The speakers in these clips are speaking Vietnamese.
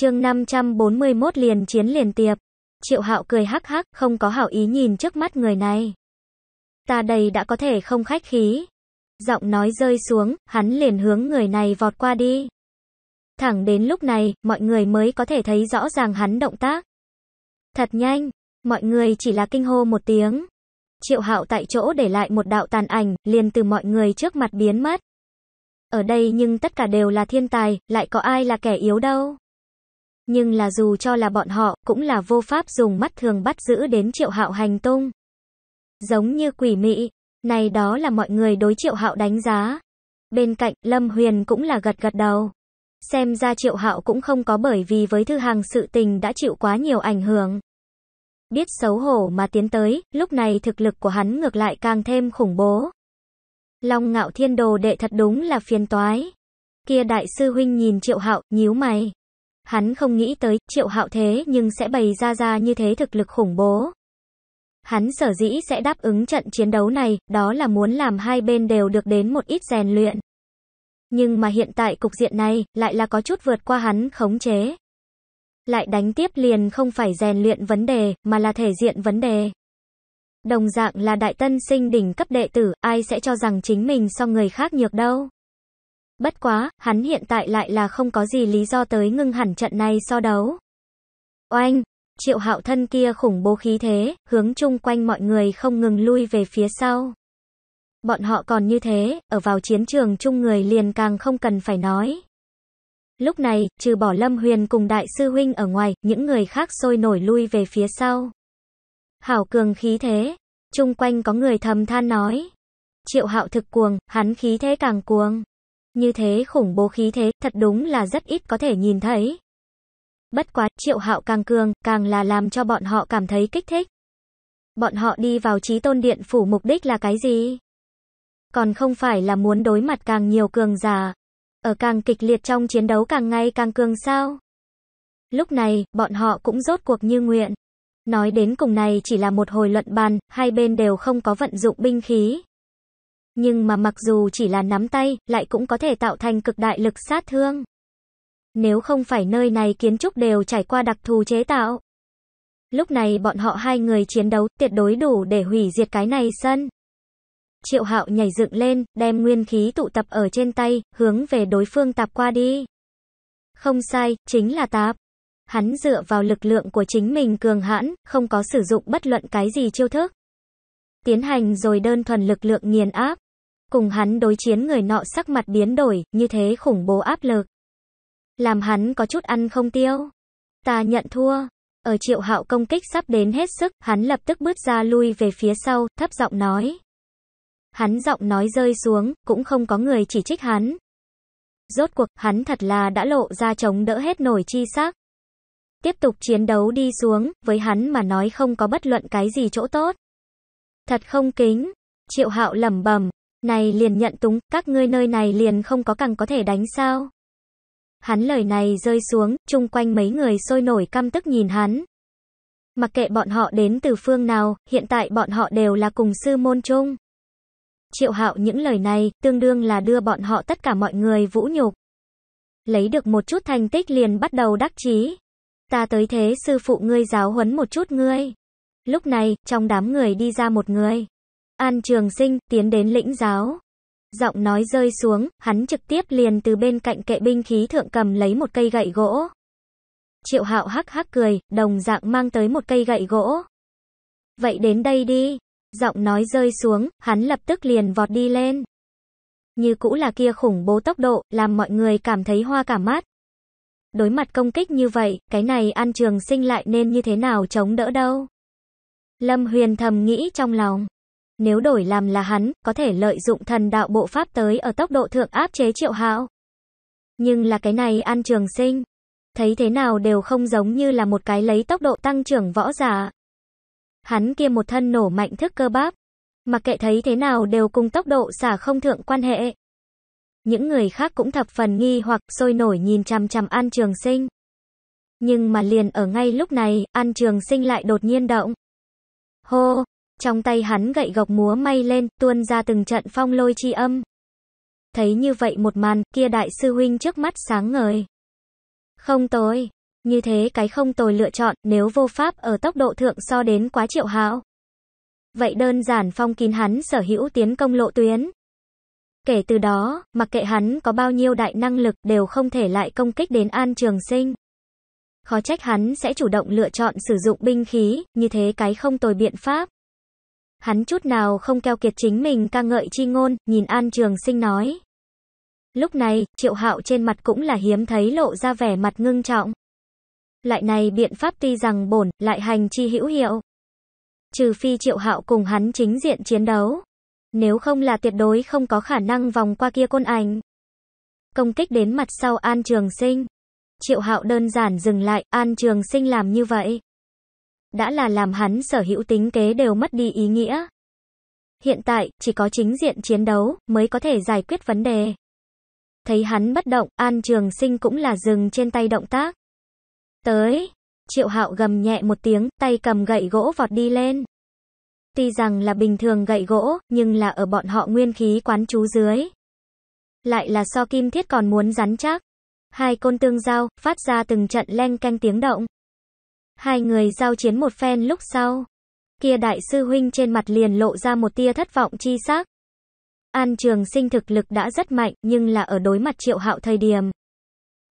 chương 541 liền chiến liền tiệp. Triệu hạo cười hắc hắc, không có hảo ý nhìn trước mắt người này. Ta đây đã có thể không khách khí. Giọng nói rơi xuống, hắn liền hướng người này vọt qua đi. Thẳng đến lúc này, mọi người mới có thể thấy rõ ràng hắn động tác. Thật nhanh, mọi người chỉ là kinh hô một tiếng. Triệu hạo tại chỗ để lại một đạo tàn ảnh, liền từ mọi người trước mặt biến mất. Ở đây nhưng tất cả đều là thiên tài, lại có ai là kẻ yếu đâu nhưng là dù cho là bọn họ, cũng là vô pháp dùng mắt thường bắt giữ đến triệu hạo hành tung. Giống như quỷ mị, này đó là mọi người đối triệu hạo đánh giá. Bên cạnh, Lâm Huyền cũng là gật gật đầu. Xem ra triệu hạo cũng không có bởi vì với thư hàng sự tình đã chịu quá nhiều ảnh hưởng. Biết xấu hổ mà tiến tới, lúc này thực lực của hắn ngược lại càng thêm khủng bố. Long ngạo thiên đồ đệ thật đúng là phiền toái. Kia đại sư huynh nhìn triệu hạo, nhíu mày. Hắn không nghĩ tới, triệu hạo thế nhưng sẽ bày ra ra như thế thực lực khủng bố. Hắn sở dĩ sẽ đáp ứng trận chiến đấu này, đó là muốn làm hai bên đều được đến một ít rèn luyện. Nhưng mà hiện tại cục diện này, lại là có chút vượt qua hắn khống chế. Lại đánh tiếp liền không phải rèn luyện vấn đề, mà là thể diện vấn đề. Đồng dạng là đại tân sinh đỉnh cấp đệ tử, ai sẽ cho rằng chính mình so người khác nhược đâu. Bất quá, hắn hiện tại lại là không có gì lý do tới ngưng hẳn trận này so đấu. Oanh! Triệu hạo thân kia khủng bố khí thế, hướng chung quanh mọi người không ngừng lui về phía sau. Bọn họ còn như thế, ở vào chiến trường chung người liền càng không cần phải nói. Lúc này, trừ bỏ Lâm Huyền cùng Đại sư Huynh ở ngoài, những người khác sôi nổi lui về phía sau. Hảo cường khí thế, chung quanh có người thầm than nói. Triệu hạo thực cuồng, hắn khí thế càng cuồng. Như thế khủng bố khí thế, thật đúng là rất ít có thể nhìn thấy. Bất quá, triệu hạo càng cường, càng là làm cho bọn họ cảm thấy kích thích. Bọn họ đi vào trí tôn điện phủ mục đích là cái gì? Còn không phải là muốn đối mặt càng nhiều cường giả. Ở càng kịch liệt trong chiến đấu càng ngày càng cường sao? Lúc này, bọn họ cũng rốt cuộc như nguyện. Nói đến cùng này chỉ là một hồi luận bàn, hai bên đều không có vận dụng binh khí nhưng mà mặc dù chỉ là nắm tay, lại cũng có thể tạo thành cực đại lực sát thương. Nếu không phải nơi này kiến trúc đều trải qua đặc thù chế tạo. Lúc này bọn họ hai người chiến đấu tuyệt đối đủ để hủy diệt cái này sân. Triệu hạo nhảy dựng lên, đem nguyên khí tụ tập ở trên tay, hướng về đối phương tạp qua đi. Không sai, chính là tạp. Hắn dựa vào lực lượng của chính mình cường hãn, không có sử dụng bất luận cái gì chiêu thức. Tiến hành rồi đơn thuần lực lượng nghiền áp. Cùng hắn đối chiến người nọ sắc mặt biến đổi, như thế khủng bố áp lực. Làm hắn có chút ăn không tiêu. Ta nhận thua. Ở triệu hạo công kích sắp đến hết sức, hắn lập tức bước ra lui về phía sau, thấp giọng nói. Hắn giọng nói rơi xuống, cũng không có người chỉ trích hắn. Rốt cuộc, hắn thật là đã lộ ra chống đỡ hết nổi chi sắc Tiếp tục chiến đấu đi xuống, với hắn mà nói không có bất luận cái gì chỗ tốt. Thật không kính. Triệu hạo lẩm bẩm này liền nhận túng, các ngươi nơi này liền không có càng có thể đánh sao. Hắn lời này rơi xuống, chung quanh mấy người sôi nổi căm tức nhìn hắn. Mặc kệ bọn họ đến từ phương nào, hiện tại bọn họ đều là cùng sư môn chung. Triệu hạo những lời này, tương đương là đưa bọn họ tất cả mọi người vũ nhục. Lấy được một chút thành tích liền bắt đầu đắc chí. Ta tới thế sư phụ ngươi giáo huấn một chút ngươi. Lúc này, trong đám người đi ra một người. An Trường Sinh, tiến đến lĩnh giáo. Giọng nói rơi xuống, hắn trực tiếp liền từ bên cạnh kệ binh khí thượng cầm lấy một cây gậy gỗ. Triệu hạo hắc hắc cười, đồng dạng mang tới một cây gậy gỗ. Vậy đến đây đi. Giọng nói rơi xuống, hắn lập tức liền vọt đi lên. Như cũ là kia khủng bố tốc độ, làm mọi người cảm thấy hoa cả mắt. Đối mặt công kích như vậy, cái này An Trường Sinh lại nên như thế nào chống đỡ đâu. Lâm Huyền thầm nghĩ trong lòng. Nếu đổi làm là hắn, có thể lợi dụng thần đạo bộ pháp tới ở tốc độ thượng áp chế triệu hạo. Nhưng là cái này An Trường Sinh. Thấy thế nào đều không giống như là một cái lấy tốc độ tăng trưởng võ giả. Hắn kia một thân nổ mạnh thức cơ bắp. mà kệ thấy thế nào đều cùng tốc độ xả không thượng quan hệ. Những người khác cũng thập phần nghi hoặc sôi nổi nhìn chằm chằm An Trường Sinh. Nhưng mà liền ở ngay lúc này, An Trường Sinh lại đột nhiên động. Hô, trong tay hắn gậy gộc múa may lên, tuôn ra từng trận phong lôi chi âm. Thấy như vậy một màn, kia đại sư huynh trước mắt sáng ngời. Không tối, như thế cái không tồi lựa chọn nếu vô pháp ở tốc độ thượng so đến quá triệu hạo. Vậy đơn giản phong kín hắn sở hữu tiến công lộ tuyến. Kể từ đó, mặc kệ hắn có bao nhiêu đại năng lực đều không thể lại công kích đến An Trường Sinh. Khó trách hắn sẽ chủ động lựa chọn sử dụng binh khí, như thế cái không tồi biện pháp. Hắn chút nào không keo kiệt chính mình ca ngợi chi ngôn, nhìn An Trường Sinh nói. Lúc này, Triệu Hạo trên mặt cũng là hiếm thấy lộ ra vẻ mặt ngưng trọng. Lại này biện pháp tuy rằng bổn, lại hành chi hữu hiệu. Trừ phi Triệu Hạo cùng hắn chính diện chiến đấu, nếu không là tuyệt đối không có khả năng vòng qua kia côn ảnh. Công kích đến mặt sau An Trường Sinh. Triệu Hạo đơn giản dừng lại, An Trường Sinh làm như vậy đã là làm hắn sở hữu tính kế đều mất đi ý nghĩa. Hiện tại, chỉ có chính diện chiến đấu mới có thể giải quyết vấn đề. Thấy hắn bất động, An Trường Sinh cũng là dừng trên tay động tác. Tới, Triệu Hạo gầm nhẹ một tiếng, tay cầm gậy gỗ vọt đi lên. Tuy rằng là bình thường gậy gỗ, nhưng là ở bọn họ nguyên khí quán chú dưới. Lại là so kim thiết còn muốn rắn chắc. Hai côn tương giao, phát ra từng trận len canh tiếng động. Hai người giao chiến một phen lúc sau. Kia đại sư huynh trên mặt liền lộ ra một tia thất vọng chi sắc. An Trường Sinh thực lực đã rất mạnh, nhưng là ở đối mặt Triệu Hạo thời điểm,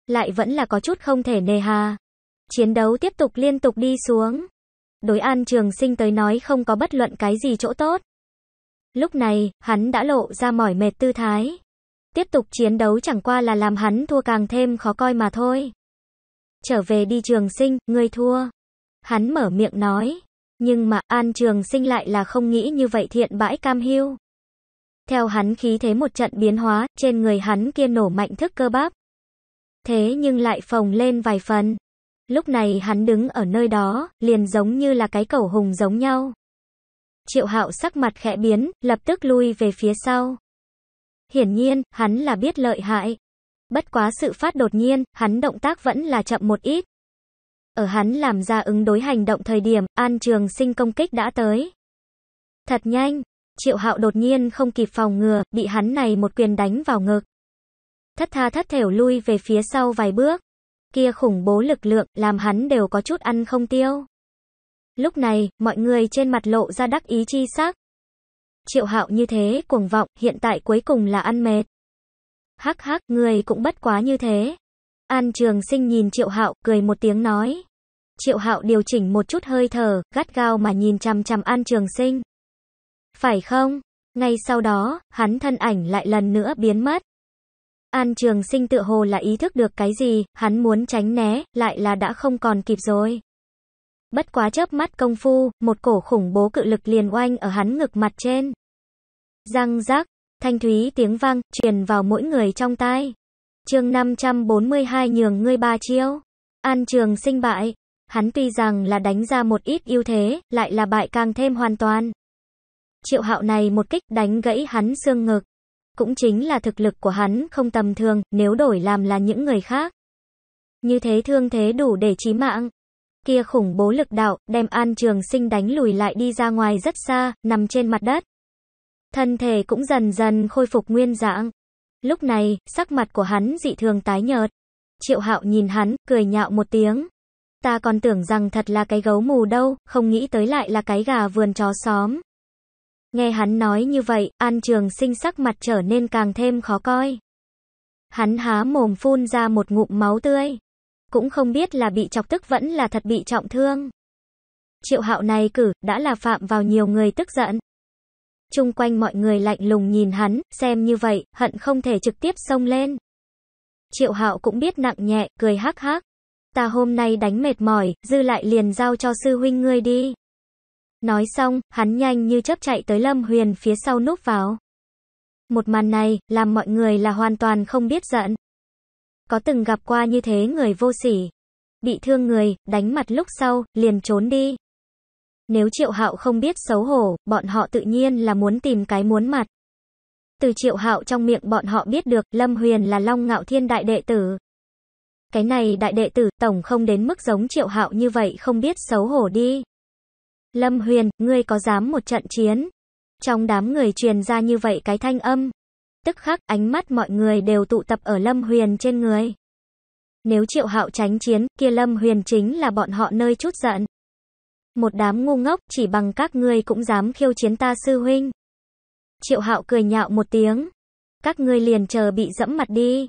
lại vẫn là có chút không thể nề hà. Chiến đấu tiếp tục liên tục đi xuống. Đối An Trường Sinh tới nói không có bất luận cái gì chỗ tốt. Lúc này, hắn đã lộ ra mỏi mệt tư thái. Tiếp tục chiến đấu chẳng qua là làm hắn thua càng thêm khó coi mà thôi trở về đi trường sinh, ngươi thua. Hắn mở miệng nói, nhưng mà An Trường Sinh lại là không nghĩ như vậy thiện bãi cam hiu. Theo hắn khí thế một trận biến hóa, trên người hắn kia nổ mạnh thức cơ bắp. Thế nhưng lại phồng lên vài phần. Lúc này hắn đứng ở nơi đó, liền giống như là cái cẩu hùng giống nhau. Triệu hạo sắc mặt khẽ biến, lập tức lui về phía sau. Hiển nhiên, hắn là biết lợi hại. Bất quá sự phát đột nhiên, hắn động tác vẫn là chậm một ít. Ở hắn làm ra ứng đối hành động thời điểm, An Trường Sinh công kích đã tới. Thật nhanh, Triệu Hạo đột nhiên không kịp phòng ngừa, bị hắn này một quyền đánh vào ngực. Thất tha thất thểu lui về phía sau vài bước. Kia khủng bố lực lượng, làm hắn đều có chút ăn không tiêu. Lúc này, mọi người trên mặt lộ ra đắc ý chi sắc. Triệu Hạo như thế, cuồng vọng, hiện tại cuối cùng là ăn mệt. Hắc hắc, người cũng bất quá như thế. An Trường Sinh nhìn Triệu Hạo, cười một tiếng nói. Triệu Hạo điều chỉnh một chút hơi thở, gắt gao mà nhìn chằm chằm An Trường Sinh. Phải không? Ngay sau đó, hắn thân ảnh lại lần nữa biến mất. An Trường Sinh tựa hồ là ý thức được cái gì, hắn muốn tránh né, lại là đã không còn kịp rồi. Bất quá chớp mắt công phu, một cổ khủng bố cự lực liền oanh ở hắn ngực mặt trên. Răng rác, Thanh thúy tiếng vang, truyền vào mỗi người trong tai. chương 542 nhường ngươi ba chiêu. An trường sinh bại. Hắn tuy rằng là đánh ra một ít ưu thế, lại là bại càng thêm hoàn toàn. Triệu hạo này một kích đánh gãy hắn xương ngực. Cũng chính là thực lực của hắn không tầm thường, nếu đổi làm là những người khác. Như thế thương thế đủ để chí mạng. Kia khủng bố lực đạo, đem an trường sinh đánh lùi lại đi ra ngoài rất xa, nằm trên mặt đất thân thể cũng dần dần khôi phục nguyên dạng. Lúc này, sắc mặt của hắn dị thường tái nhợt. Triệu Hạo nhìn hắn, cười nhạo một tiếng. Ta còn tưởng rằng thật là cái gấu mù đâu, không nghĩ tới lại là cái gà vườn chó xóm. Nghe hắn nói như vậy, An Trường Sinh sắc mặt trở nên càng thêm khó coi. Hắn há mồm phun ra một ngụm máu tươi, cũng không biết là bị chọc tức vẫn là thật bị trọng thương. Triệu Hạo này cử đã là phạm vào nhiều người tức giận, chung quanh mọi người lạnh lùng nhìn hắn, xem như vậy, hận không thể trực tiếp xông lên. Triệu Hạo cũng biết nặng nhẹ, cười hắc hắc. Ta hôm nay đánh mệt mỏi, dư lại liền giao cho sư huynh ngươi đi. Nói xong, hắn nhanh như chớp chạy tới Lâm Huyền phía sau núp vào. Một màn này, làm mọi người là hoàn toàn không biết giận. Có từng gặp qua như thế người vô sỉ. Bị thương người, đánh mặt lúc sau, liền trốn đi. Nếu Triệu Hạo không biết xấu hổ, bọn họ tự nhiên là muốn tìm cái muốn mặt. Từ Triệu Hạo trong miệng bọn họ biết được, Lâm Huyền là Long Ngạo Thiên đại đệ tử. Cái này đại đệ tử tổng không đến mức giống Triệu Hạo như vậy không biết xấu hổ đi. Lâm Huyền, ngươi có dám một trận chiến? Trong đám người truyền ra như vậy cái thanh âm, tức khắc ánh mắt mọi người đều tụ tập ở Lâm Huyền trên người. Nếu Triệu Hạo tránh chiến, kia Lâm Huyền chính là bọn họ nơi chút giận. Một đám ngu ngốc, chỉ bằng các ngươi cũng dám khiêu chiến ta sư huynh. Triệu hạo cười nhạo một tiếng. Các ngươi liền chờ bị dẫm mặt đi.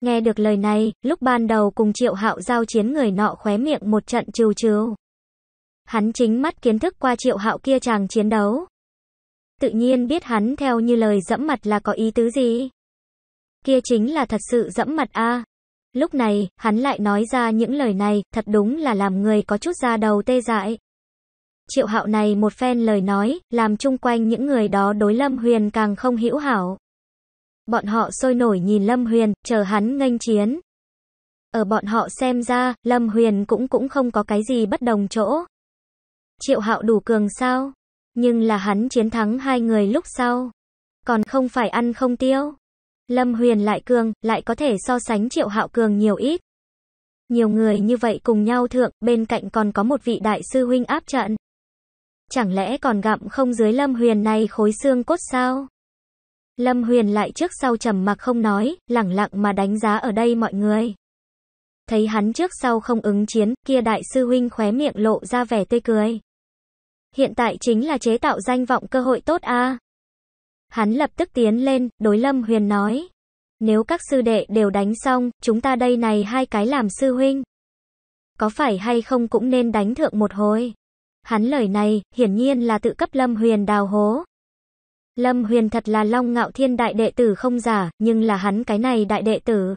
Nghe được lời này, lúc ban đầu cùng triệu hạo giao chiến người nọ khóe miệng một trận trừ trừ. Hắn chính mắt kiến thức qua triệu hạo kia chàng chiến đấu. Tự nhiên biết hắn theo như lời dẫm mặt là có ý tứ gì. Kia chính là thật sự dẫm mặt a Lúc này, hắn lại nói ra những lời này, thật đúng là làm người có chút da đầu tê dại. Triệu hạo này một phen lời nói, làm chung quanh những người đó đối Lâm Huyền càng không hiểu hảo. Bọn họ sôi nổi nhìn Lâm Huyền, chờ hắn nghênh chiến. Ở bọn họ xem ra, Lâm Huyền cũng cũng không có cái gì bất đồng chỗ. Triệu hạo đủ cường sao? Nhưng là hắn chiến thắng hai người lúc sau. Còn không phải ăn không tiêu. Lâm Huyền lại cường, lại có thể so sánh triệu hạo cường nhiều ít. Nhiều người như vậy cùng nhau thượng, bên cạnh còn có một vị đại sư huynh áp trận. Chẳng lẽ còn gặm không dưới Lâm Huyền này khối xương cốt sao? Lâm Huyền lại trước sau trầm mặc không nói, lẳng lặng mà đánh giá ở đây mọi người. Thấy hắn trước sau không ứng chiến, kia đại sư huynh khóe miệng lộ ra vẻ tươi cười. Hiện tại chính là chế tạo danh vọng cơ hội tốt a. Hắn lập tức tiến lên, đối Lâm Huyền nói. Nếu các sư đệ đều đánh xong, chúng ta đây này hai cái làm sư huynh. Có phải hay không cũng nên đánh thượng một hồi. Hắn lời này, hiển nhiên là tự cấp Lâm Huyền đào hố. Lâm Huyền thật là long ngạo thiên đại đệ tử không giả, nhưng là hắn cái này đại đệ tử.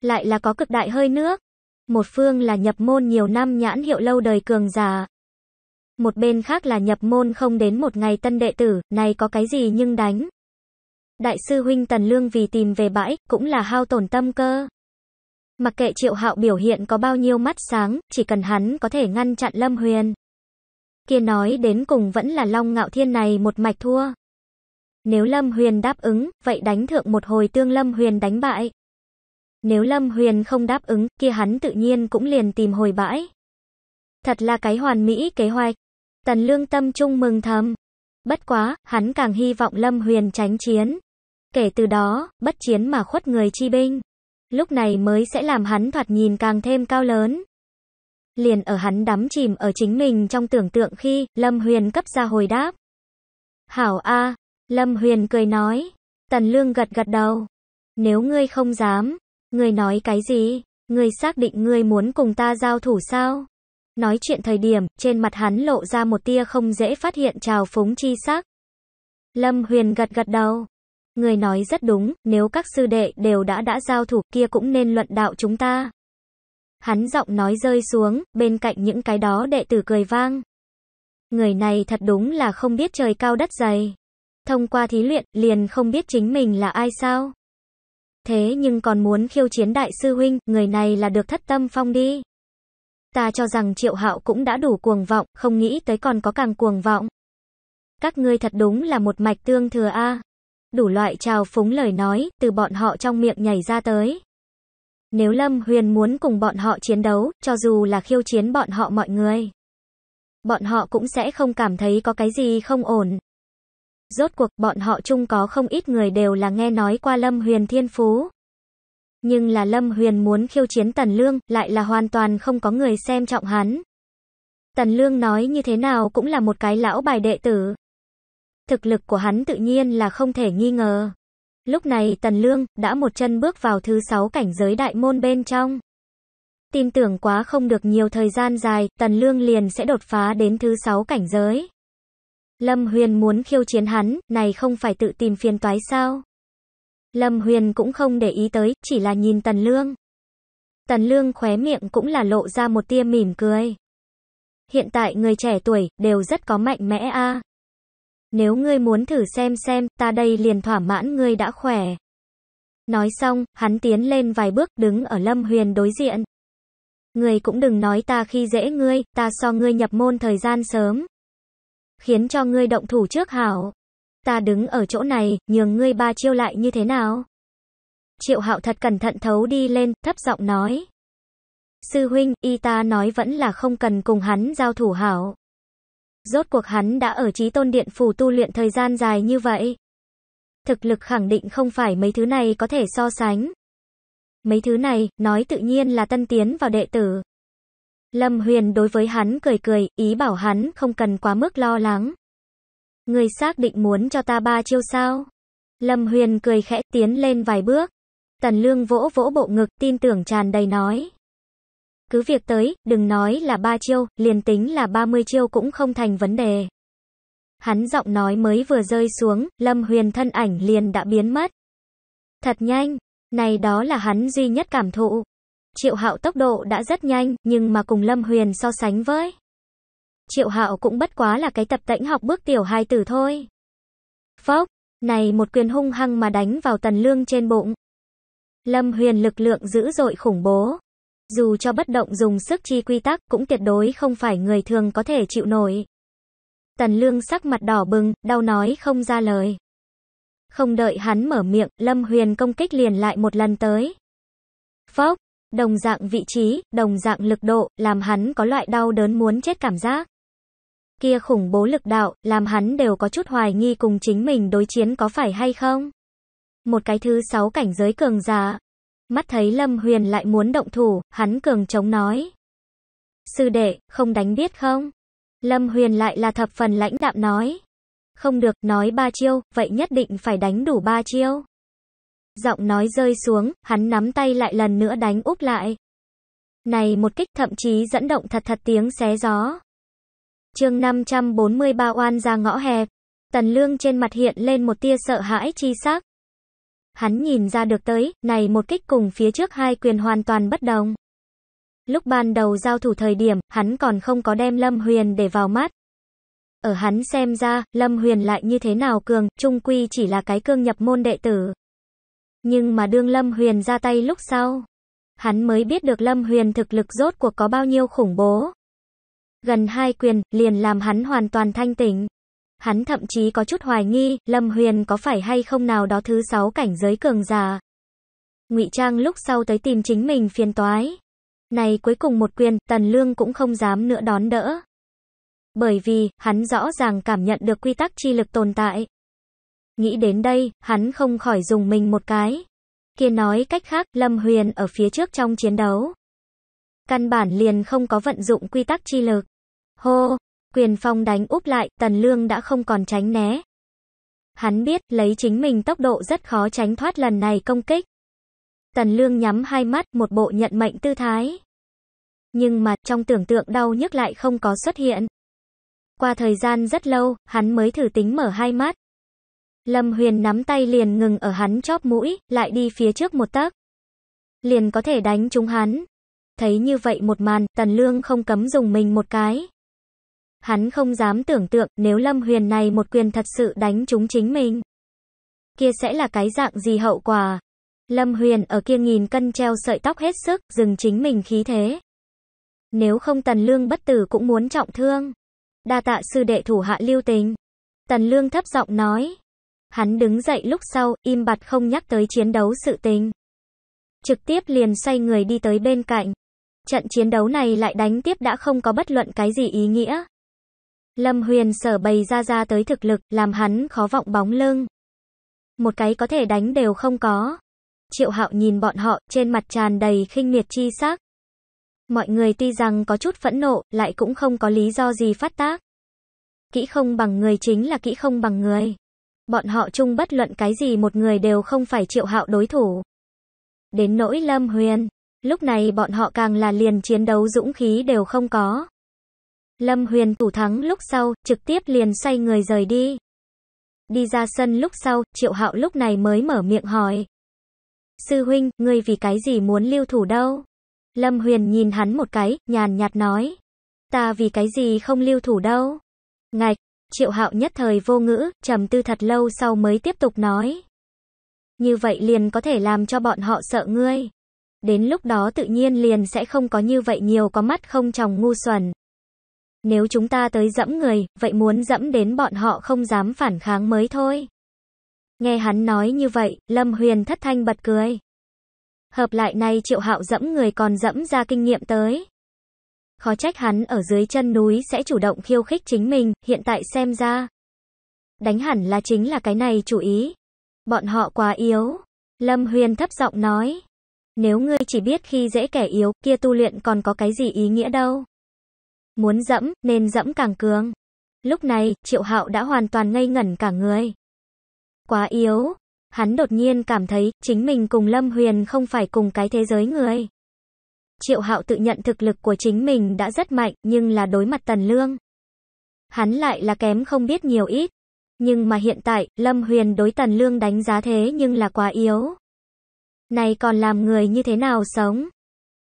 Lại là có cực đại hơi nước. Một phương là nhập môn nhiều năm nhãn hiệu lâu đời cường giả. Một bên khác là nhập môn không đến một ngày tân đệ tử, này có cái gì nhưng đánh. Đại sư huynh Tần Lương vì tìm về bãi, cũng là hao tổn tâm cơ. Mặc kệ triệu hạo biểu hiện có bao nhiêu mắt sáng, chỉ cần hắn có thể ngăn chặn Lâm Huyền kia nói đến cùng vẫn là Long Ngạo Thiên này một mạch thua. Nếu Lâm Huyền đáp ứng, vậy đánh thượng một hồi tương Lâm Huyền đánh bại. Nếu Lâm Huyền không đáp ứng, kia hắn tự nhiên cũng liền tìm hồi bãi. Thật là cái hoàn mỹ kế hoạch. Tần Lương Tâm Trung mừng thầm. Bất quá, hắn càng hy vọng Lâm Huyền tránh chiến. Kể từ đó, bất chiến mà khuất người chi binh. Lúc này mới sẽ làm hắn thoạt nhìn càng thêm cao lớn. Liền ở hắn đắm chìm ở chính mình trong tưởng tượng khi, Lâm Huyền cấp ra hồi đáp. Hảo A, Lâm Huyền cười nói. Tần Lương gật gật đầu. Nếu ngươi không dám, ngươi nói cái gì? Ngươi xác định ngươi muốn cùng ta giao thủ sao? Nói chuyện thời điểm, trên mặt hắn lộ ra một tia không dễ phát hiện trào phúng chi sắc. Lâm Huyền gật gật đầu. Người nói rất đúng, nếu các sư đệ đều đã đã giao thủ kia cũng nên luận đạo chúng ta. Hắn giọng nói rơi xuống, bên cạnh những cái đó đệ tử cười vang. Người này thật đúng là không biết trời cao đất dày. Thông qua thí luyện, liền không biết chính mình là ai sao. Thế nhưng còn muốn khiêu chiến đại sư huynh, người này là được thất tâm phong đi. Ta cho rằng triệu hạo cũng đã đủ cuồng vọng, không nghĩ tới còn có càng cuồng vọng. Các ngươi thật đúng là một mạch tương thừa a. Đủ loại trào phúng lời nói, từ bọn họ trong miệng nhảy ra tới. Nếu Lâm Huyền muốn cùng bọn họ chiến đấu, cho dù là khiêu chiến bọn họ mọi người, bọn họ cũng sẽ không cảm thấy có cái gì không ổn. Rốt cuộc, bọn họ chung có không ít người đều là nghe nói qua Lâm Huyền thiên phú. Nhưng là Lâm Huyền muốn khiêu chiến Tần Lương, lại là hoàn toàn không có người xem trọng hắn. Tần Lương nói như thế nào cũng là một cái lão bài đệ tử. Thực lực của hắn tự nhiên là không thể nghi ngờ. Lúc này Tần Lương đã một chân bước vào thứ sáu cảnh giới đại môn bên trong. Tin tưởng quá không được nhiều thời gian dài, Tần Lương liền sẽ đột phá đến thứ sáu cảnh giới. Lâm Huyền muốn khiêu chiến hắn, này không phải tự tìm phiền toái sao? Lâm Huyền cũng không để ý tới, chỉ là nhìn Tần Lương. Tần Lương khóe miệng cũng là lộ ra một tia mỉm cười. Hiện tại người trẻ tuổi đều rất có mạnh mẽ a. À. Nếu ngươi muốn thử xem xem, ta đây liền thỏa mãn ngươi đã khỏe. Nói xong, hắn tiến lên vài bước đứng ở Lâm Huyền đối diện. Ngươi cũng đừng nói ta khi dễ ngươi, ta so ngươi nhập môn thời gian sớm. Khiến cho ngươi động thủ trước hảo. Ta đứng ở chỗ này, nhường ngươi ba chiêu lại như thế nào? Triệu hạo thật cẩn thận thấu đi lên, thấp giọng nói. Sư huynh, y ta nói vẫn là không cần cùng hắn giao thủ hảo. Rốt cuộc hắn đã ở trí tôn điện phủ tu luyện thời gian dài như vậy. Thực lực khẳng định không phải mấy thứ này có thể so sánh. Mấy thứ này, nói tự nhiên là tân tiến vào đệ tử. Lâm Huyền đối với hắn cười cười, ý bảo hắn không cần quá mức lo lắng. Người xác định muốn cho ta ba chiêu sao? Lâm Huyền cười khẽ tiến lên vài bước. Tần Lương vỗ vỗ bộ ngực tin tưởng tràn đầy nói cứ việc tới, đừng nói là ba chiêu, liền tính là 30 chiêu cũng không thành vấn đề. Hắn giọng nói mới vừa rơi xuống, Lâm Huyền thân ảnh liền đã biến mất. Thật nhanh, này đó là hắn duy nhất cảm thụ. Triệu Hạo tốc độ đã rất nhanh, nhưng mà cùng Lâm Huyền so sánh với. Triệu Hạo cũng bất quá là cái tập tễnh học bước tiểu hai tử thôi. Phốc, này một quyền hung hăng mà đánh vào tần lương trên bụng. Lâm Huyền lực lượng dữ dội khủng bố dù cho bất động dùng sức chi quy tắc, cũng tuyệt đối không phải người thường có thể chịu nổi. Tần lương sắc mặt đỏ bừng, đau nói không ra lời. Không đợi hắn mở miệng, Lâm Huyền công kích liền lại một lần tới. Phốc, đồng dạng vị trí, đồng dạng lực độ, làm hắn có loại đau đớn muốn chết cảm giác. Kia khủng bố lực đạo, làm hắn đều có chút hoài nghi cùng chính mình đối chiến có phải hay không. Một cái thứ sáu cảnh giới cường giả, Mắt thấy Lâm Huyền lại muốn động thủ, hắn cường chống nói. Sư đệ, không đánh biết không? Lâm Huyền lại là thập phần lãnh đạm nói. Không được, nói ba chiêu, vậy nhất định phải đánh đủ ba chiêu. Giọng nói rơi xuống, hắn nắm tay lại lần nữa đánh úp lại. Này một kích thậm chí dẫn động thật thật tiếng xé gió. chương 543 oan ra ngõ hẹp. Tần Lương trên mặt hiện lên một tia sợ hãi chi sắc. Hắn nhìn ra được tới, này một kích cùng phía trước hai quyền hoàn toàn bất đồng. Lúc ban đầu giao thủ thời điểm, hắn còn không có đem Lâm Huyền để vào mắt. Ở hắn xem ra, Lâm Huyền lại như thế nào cường, trung quy chỉ là cái cương nhập môn đệ tử. Nhưng mà đương Lâm Huyền ra tay lúc sau, hắn mới biết được Lâm Huyền thực lực rốt cuộc có bao nhiêu khủng bố. Gần hai quyền, liền làm hắn hoàn toàn thanh tỉnh. Hắn thậm chí có chút hoài nghi, Lâm Huyền có phải hay không nào đó thứ sáu cảnh giới cường già Ngụy Trang lúc sau tới tìm chính mình phiền toái. Này cuối cùng một quyền, Tần Lương cũng không dám nữa đón đỡ. Bởi vì, hắn rõ ràng cảm nhận được quy tắc chi lực tồn tại. Nghĩ đến đây, hắn không khỏi dùng mình một cái. Kia nói cách khác, Lâm Huyền ở phía trước trong chiến đấu. Căn bản liền không có vận dụng quy tắc chi lực. Hô, Quyền phong đánh úp lại, tần lương đã không còn tránh né. Hắn biết, lấy chính mình tốc độ rất khó tránh thoát lần này công kích. Tần lương nhắm hai mắt, một bộ nhận mệnh tư thái. Nhưng mà, trong tưởng tượng đau nhức lại không có xuất hiện. Qua thời gian rất lâu, hắn mới thử tính mở hai mắt. Lâm Huyền nắm tay liền ngừng ở hắn chóp mũi, lại đi phía trước một tấc. Liền có thể đánh trúng hắn. Thấy như vậy một màn, Tần Lương không cấm dùng mình một cái. Hắn không dám tưởng tượng nếu Lâm Huyền này một quyền thật sự đánh trúng chính mình. Kia sẽ là cái dạng gì hậu quả. Lâm Huyền ở kia nghìn cân treo sợi tóc hết sức, dừng chính mình khí thế. Nếu không Tần Lương bất tử cũng muốn trọng thương. Đa tạ sư đệ thủ hạ lưu tình. Tần Lương thấp giọng nói. Hắn đứng dậy lúc sau, im bặt không nhắc tới chiến đấu sự tình. Trực tiếp liền xoay người đi tới bên cạnh. Trận chiến đấu này lại đánh tiếp đã không có bất luận cái gì ý nghĩa. Lâm Huyền sở bày ra ra tới thực lực, làm hắn khó vọng bóng lưng. Một cái có thể đánh đều không có. Triệu Hạo nhìn bọn họ, trên mặt tràn đầy khinh miệt chi sắc. Mọi người tuy rằng có chút phẫn nộ, lại cũng không có lý do gì phát tác. Kỹ không bằng người chính là kỹ không bằng người. Bọn họ chung bất luận cái gì một người đều không phải Triệu Hạo đối thủ. Đến nỗi Lâm Huyền, lúc này bọn họ càng là liền chiến đấu dũng khí đều không có. Lâm Huyền thủ thắng lúc sau, trực tiếp liền xoay người rời đi. Đi ra sân lúc sau, Triệu Hạo lúc này mới mở miệng hỏi. Sư huynh, ngươi vì cái gì muốn lưu thủ đâu? Lâm Huyền nhìn hắn một cái, nhàn nhạt nói. Ta vì cái gì không lưu thủ đâu? Ngạch, Triệu Hạo nhất thời vô ngữ, trầm tư thật lâu sau mới tiếp tục nói. Như vậy liền có thể làm cho bọn họ sợ ngươi. Đến lúc đó tự nhiên liền sẽ không có như vậy nhiều có mắt không chồng ngu xuẩn. Nếu chúng ta tới dẫm người, vậy muốn dẫm đến bọn họ không dám phản kháng mới thôi. Nghe hắn nói như vậy, Lâm Huyền thất thanh bật cười. Hợp lại này triệu hạo dẫm người còn dẫm ra kinh nghiệm tới. Khó trách hắn ở dưới chân núi sẽ chủ động khiêu khích chính mình, hiện tại xem ra. Đánh hẳn là chính là cái này chủ ý. Bọn họ quá yếu. Lâm Huyền thấp giọng nói. Nếu ngươi chỉ biết khi dễ kẻ yếu, kia tu luyện còn có cái gì ý nghĩa đâu. Muốn dẫm, nên dẫm càng cường. Lúc này, Triệu Hạo đã hoàn toàn ngây ngẩn cả người. Quá yếu. Hắn đột nhiên cảm thấy, chính mình cùng Lâm Huyền không phải cùng cái thế giới người. Triệu Hạo tự nhận thực lực của chính mình đã rất mạnh, nhưng là đối mặt Tần Lương. Hắn lại là kém không biết nhiều ít. Nhưng mà hiện tại, Lâm Huyền đối Tần Lương đánh giá thế nhưng là quá yếu. Này còn làm người như thế nào sống?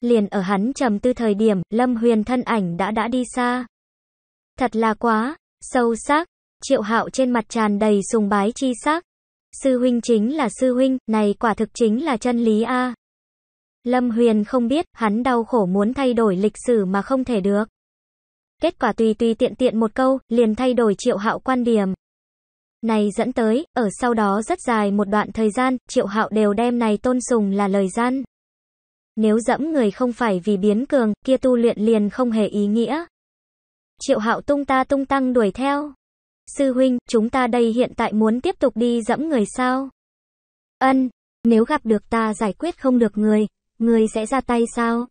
Liền ở hắn trầm tư thời điểm, Lâm Huyền thân ảnh đã đã đi xa. Thật là quá, sâu sắc, triệu hạo trên mặt tràn đầy sùng bái chi sắc. Sư huynh chính là sư huynh, này quả thực chính là chân lý A. Lâm Huyền không biết, hắn đau khổ muốn thay đổi lịch sử mà không thể được. Kết quả tùy tùy tiện tiện một câu, liền thay đổi triệu hạo quan điểm. Này dẫn tới, ở sau đó rất dài một đoạn thời gian, triệu hạo đều đem này tôn sùng là lời gian nếu dẫm người không phải vì biến cường, kia tu luyện liền không hề ý nghĩa. Triệu hạo tung ta tung tăng đuổi theo. Sư huynh, chúng ta đây hiện tại muốn tiếp tục đi dẫm người sao? Ân, nếu gặp được ta giải quyết không được người, người sẽ ra tay sao?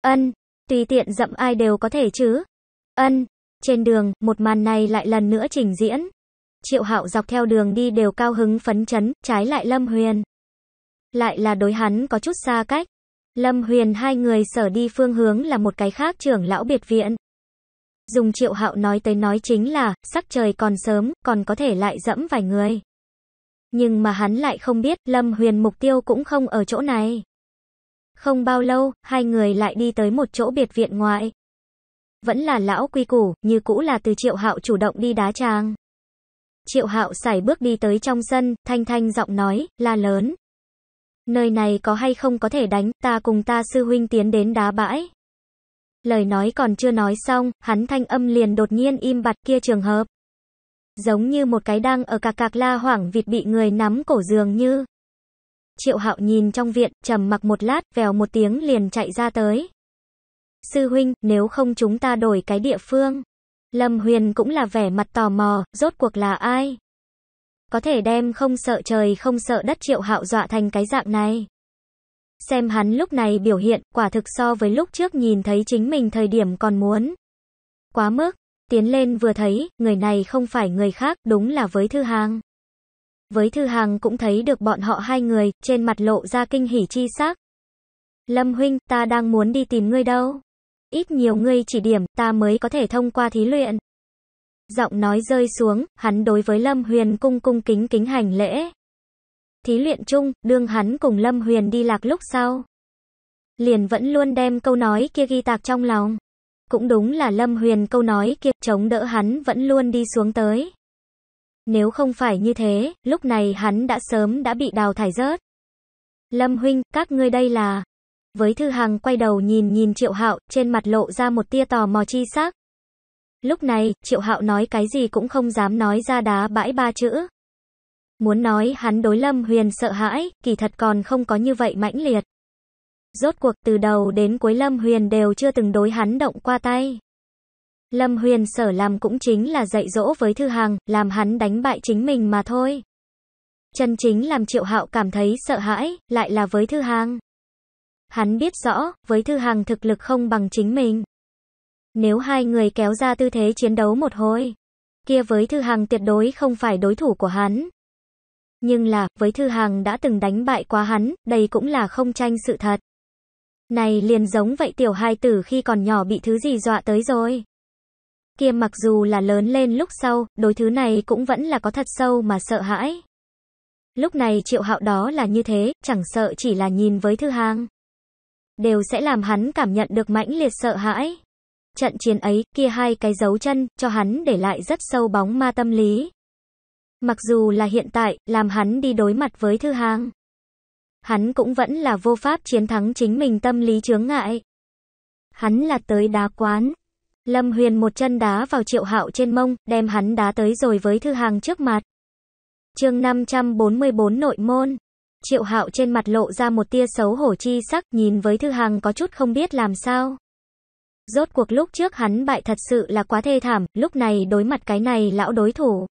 Ân, tùy tiện dẫm ai đều có thể chứ? Ân, trên đường, một màn này lại lần nữa trình diễn. Triệu hạo dọc theo đường đi đều cao hứng phấn chấn, trái lại lâm huyền. Lại là đối hắn có chút xa cách, Lâm Huyền hai người sở đi phương hướng là một cái khác trưởng lão biệt viện. Dùng triệu hạo nói tới nói chính là, sắc trời còn sớm, còn có thể lại dẫm vài người. Nhưng mà hắn lại không biết, Lâm Huyền mục tiêu cũng không ở chỗ này. Không bao lâu, hai người lại đi tới một chỗ biệt viện ngoại. Vẫn là lão quy củ, như cũ là từ triệu hạo chủ động đi đá trang. Triệu hạo xảy bước đi tới trong sân, thanh thanh giọng nói, la lớn. Nơi này có hay không có thể đánh, ta cùng ta sư huynh tiến đến đá bãi. Lời nói còn chưa nói xong, hắn thanh âm liền đột nhiên im bặt kia trường hợp. Giống như một cái đang ở cạc cạc la hoảng vịt bị người nắm cổ giường như. Triệu hạo nhìn trong viện, trầm mặc một lát, vèo một tiếng liền chạy ra tới. Sư huynh, nếu không chúng ta đổi cái địa phương. Lâm Huyền cũng là vẻ mặt tò mò, rốt cuộc là ai? Có thể đem không sợ trời không sợ đất triệu hạo dọa thành cái dạng này. Xem hắn lúc này biểu hiện, quả thực so với lúc trước nhìn thấy chính mình thời điểm còn muốn. Quá mức, tiến lên vừa thấy, người này không phải người khác, đúng là với thư hàng. Với thư hàng cũng thấy được bọn họ hai người, trên mặt lộ ra kinh hỉ chi sắc. Lâm huynh, ta đang muốn đi tìm ngươi đâu. Ít nhiều ngươi chỉ điểm, ta mới có thể thông qua thí luyện. Giọng nói rơi xuống, hắn đối với Lâm Huyền cung cung kính kính hành lễ. Thí luyện chung, đương hắn cùng Lâm Huyền đi lạc lúc sau. Liền vẫn luôn đem câu nói kia ghi tạc trong lòng. Cũng đúng là Lâm Huyền câu nói kia chống đỡ hắn vẫn luôn đi xuống tới. Nếu không phải như thế, lúc này hắn đã sớm đã bị đào thải rớt. Lâm Huynh, các ngươi đây là... Với Thư Hằng quay đầu nhìn nhìn Triệu Hạo, trên mặt lộ ra một tia tò mò chi sắc. Lúc này, Triệu Hạo nói cái gì cũng không dám nói ra đá bãi ba chữ. Muốn nói hắn đối Lâm Huyền sợ hãi, kỳ thật còn không có như vậy mãnh liệt. Rốt cuộc từ đầu đến cuối Lâm Huyền đều chưa từng đối hắn động qua tay. Lâm Huyền sở làm cũng chính là dạy dỗ với Thư Hàng, làm hắn đánh bại chính mình mà thôi. Chân chính làm Triệu Hạo cảm thấy sợ hãi, lại là với Thư Hàng. Hắn biết rõ, với Thư Hàng thực lực không bằng chính mình. Nếu hai người kéo ra tư thế chiến đấu một hồi, kia với Thư Hằng tuyệt đối không phải đối thủ của hắn. Nhưng là, với Thư Hằng đã từng đánh bại qua hắn, đây cũng là không tranh sự thật. Này liền giống vậy tiểu hai tử khi còn nhỏ bị thứ gì dọa tới rồi. Kia mặc dù là lớn lên lúc sau, đối thứ này cũng vẫn là có thật sâu mà sợ hãi. Lúc này triệu hạo đó là như thế, chẳng sợ chỉ là nhìn với Thư Hằng. Đều sẽ làm hắn cảm nhận được mãnh liệt sợ hãi trận chiến ấy, kia hai cái dấu chân, cho hắn để lại rất sâu bóng ma tâm lý. Mặc dù là hiện tại, làm hắn đi đối mặt với thư hàng. Hắn cũng vẫn là vô pháp chiến thắng chính mình tâm lý chướng ngại. Hắn là tới đá quán. Lâm Huyền một chân đá vào triệu hạo trên mông, đem hắn đá tới rồi với thư hàng trước mặt. chương 544 nội môn. Triệu hạo trên mặt lộ ra một tia xấu hổ chi sắc nhìn với thư hàng có chút không biết làm sao. Rốt cuộc lúc trước hắn bại thật sự là quá thê thảm, lúc này đối mặt cái này lão đối thủ.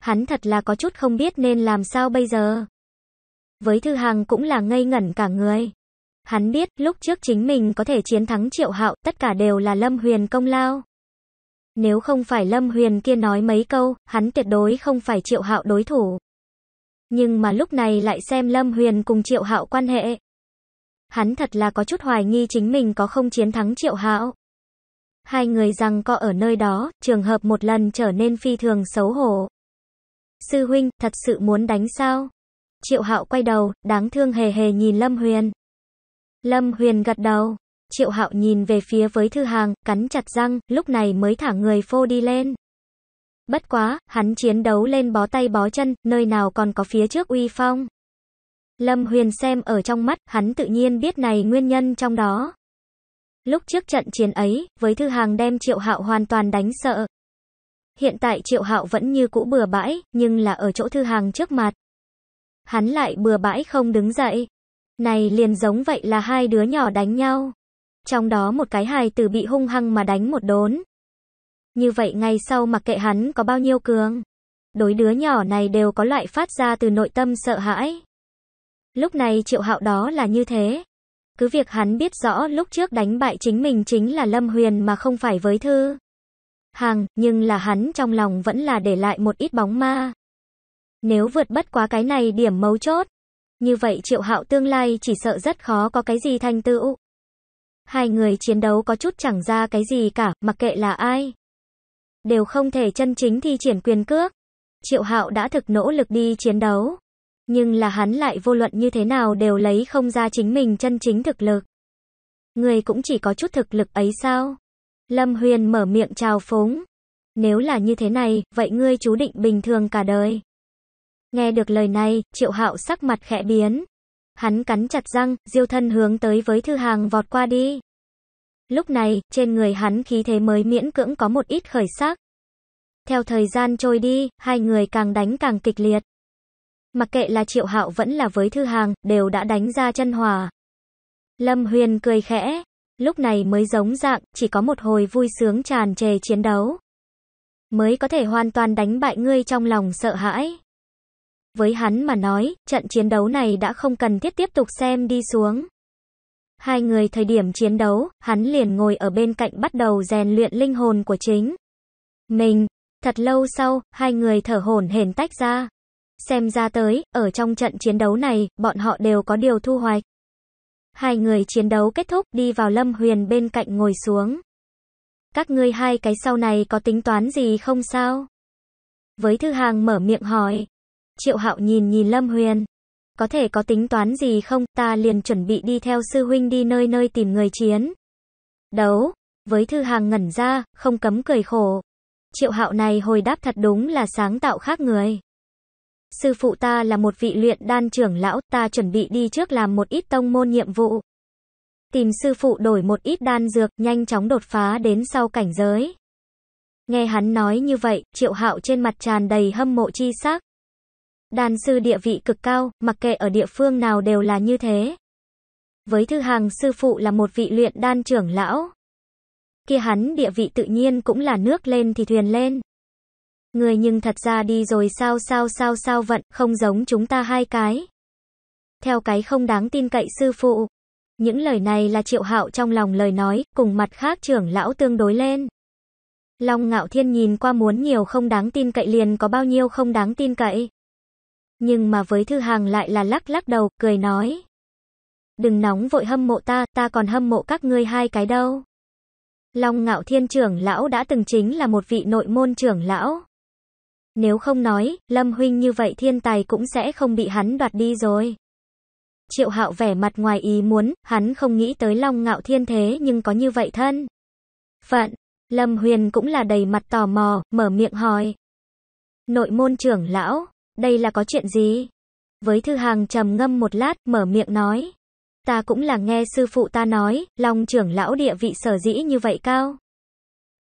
Hắn thật là có chút không biết nên làm sao bây giờ. Với Thư Hằng cũng là ngây ngẩn cả người. Hắn biết, lúc trước chính mình có thể chiến thắng triệu hạo, tất cả đều là Lâm Huyền công lao. Nếu không phải Lâm Huyền kia nói mấy câu, hắn tuyệt đối không phải triệu hạo đối thủ. Nhưng mà lúc này lại xem Lâm Huyền cùng triệu hạo quan hệ hắn thật là có chút hoài nghi chính mình có không chiến thắng Triệu Hạo. Hai người rằng co ở nơi đó, trường hợp một lần trở nên phi thường xấu hổ. Sư huynh, thật sự muốn đánh sao? Triệu Hạo quay đầu, đáng thương hề hề nhìn Lâm Huyền. Lâm Huyền gật đầu. Triệu Hạo nhìn về phía với Thư Hàng, cắn chặt răng, lúc này mới thả người phô đi lên. Bất quá, hắn chiến đấu lên bó tay bó chân, nơi nào còn có phía trước uy phong. Lâm Huyền xem ở trong mắt, hắn tự nhiên biết này nguyên nhân trong đó. Lúc trước trận chiến ấy, với Thư Hàng đem Triệu Hạo hoàn toàn đánh sợ. Hiện tại Triệu Hạo vẫn như cũ bừa bãi, nhưng là ở chỗ Thư Hàng trước mặt. Hắn lại bừa bãi không đứng dậy. Này liền giống vậy là hai đứa nhỏ đánh nhau. Trong đó một cái hài tử bị hung hăng mà đánh một đốn. Như vậy ngay sau mặc kệ hắn có bao nhiêu cường. Đối đứa nhỏ này đều có loại phát ra từ nội tâm sợ hãi. Lúc này triệu hạo đó là như thế. Cứ việc hắn biết rõ lúc trước đánh bại chính mình chính là Lâm Huyền mà không phải với Thư. Hàng, nhưng là hắn trong lòng vẫn là để lại một ít bóng ma. Nếu vượt bất quá cái này điểm mấu chốt, như vậy triệu hạo tương lai chỉ sợ rất khó có cái gì thành tựu. Hai người chiến đấu có chút chẳng ra cái gì cả, mặc kệ là ai. Đều không thể chân chính thi triển quyền cước. Triệu hạo đã thực nỗ lực đi chiến đấu. Nhưng là hắn lại vô luận như thế nào đều lấy không ra chính mình chân chính thực lực. Người cũng chỉ có chút thực lực ấy sao? Lâm Huyền mở miệng chào phúng. Nếu là như thế này, vậy ngươi chú định bình thường cả đời. Nghe được lời này, triệu hạo sắc mặt khẽ biến. Hắn cắn chặt răng, diêu thân hướng tới với thư hàng vọt qua đi. Lúc này, trên người hắn khí thế mới miễn cưỡng có một ít khởi sắc. Theo thời gian trôi đi, hai người càng đánh càng kịch liệt. Mặc kệ là Triệu Hạo vẫn là với Thư Hàng, đều đã đánh ra chân hòa. Lâm Huyền cười khẽ, lúc này mới giống dạng, chỉ có một hồi vui sướng tràn trề chiến đấu. Mới có thể hoàn toàn đánh bại ngươi trong lòng sợ hãi. Với hắn mà nói, trận chiến đấu này đã không cần thiết tiếp tục xem đi xuống. Hai người thời điểm chiến đấu, hắn liền ngồi ở bên cạnh bắt đầu rèn luyện linh hồn của chính. Mình, thật lâu sau, hai người thở hổn hển tách ra. Xem ra tới, ở trong trận chiến đấu này, bọn họ đều có điều thu hoạch. Hai người chiến đấu kết thúc, đi vào Lâm Huyền bên cạnh ngồi xuống. Các ngươi hai cái sau này có tính toán gì không sao? Với thư hàng mở miệng hỏi. Triệu hạo nhìn nhìn Lâm Huyền. Có thể có tính toán gì không, ta liền chuẩn bị đi theo sư huynh đi nơi nơi tìm người chiến. Đấu, với thư hàng ngẩn ra, không cấm cười khổ. Triệu hạo này hồi đáp thật đúng là sáng tạo khác người sư phụ ta là một vị luyện đan trưởng lão, ta chuẩn bị đi trước làm một ít tông môn nhiệm vụ. Tìm sư phụ đổi một ít đan dược, nhanh chóng đột phá đến sau cảnh giới. Nghe hắn nói như vậy, triệu hạo trên mặt tràn đầy hâm mộ chi sắc. Đan sư địa vị cực cao, mặc kệ ở địa phương nào đều là như thế. Với thư hàng sư phụ là một vị luyện đan trưởng lão. Kia hắn địa vị tự nhiên cũng là nước lên thì thuyền lên. Người nhưng thật ra đi rồi sao sao sao sao vận, không giống chúng ta hai cái. Theo cái không đáng tin cậy sư phụ. Những lời này là triệu hạo trong lòng lời nói, cùng mặt khác trưởng lão tương đối lên. Long ngạo thiên nhìn qua muốn nhiều không đáng tin cậy liền có bao nhiêu không đáng tin cậy. Nhưng mà với thư hàng lại là lắc lắc đầu, cười nói. Đừng nóng vội hâm mộ ta, ta còn hâm mộ các ngươi hai cái đâu. Long ngạo thiên trưởng lão đã từng chính là một vị nội môn trưởng lão. Nếu không nói, Lâm Huynh như vậy thiên tài cũng sẽ không bị hắn đoạt đi rồi. Triệu hạo vẻ mặt ngoài ý muốn, hắn không nghĩ tới long ngạo thiên thế nhưng có như vậy thân. Phận, Lâm Huyền cũng là đầy mặt tò mò, mở miệng hỏi. Nội môn trưởng lão, đây là có chuyện gì? Với thư hàng trầm ngâm một lát, mở miệng nói. Ta cũng là nghe sư phụ ta nói, long trưởng lão địa vị sở dĩ như vậy cao.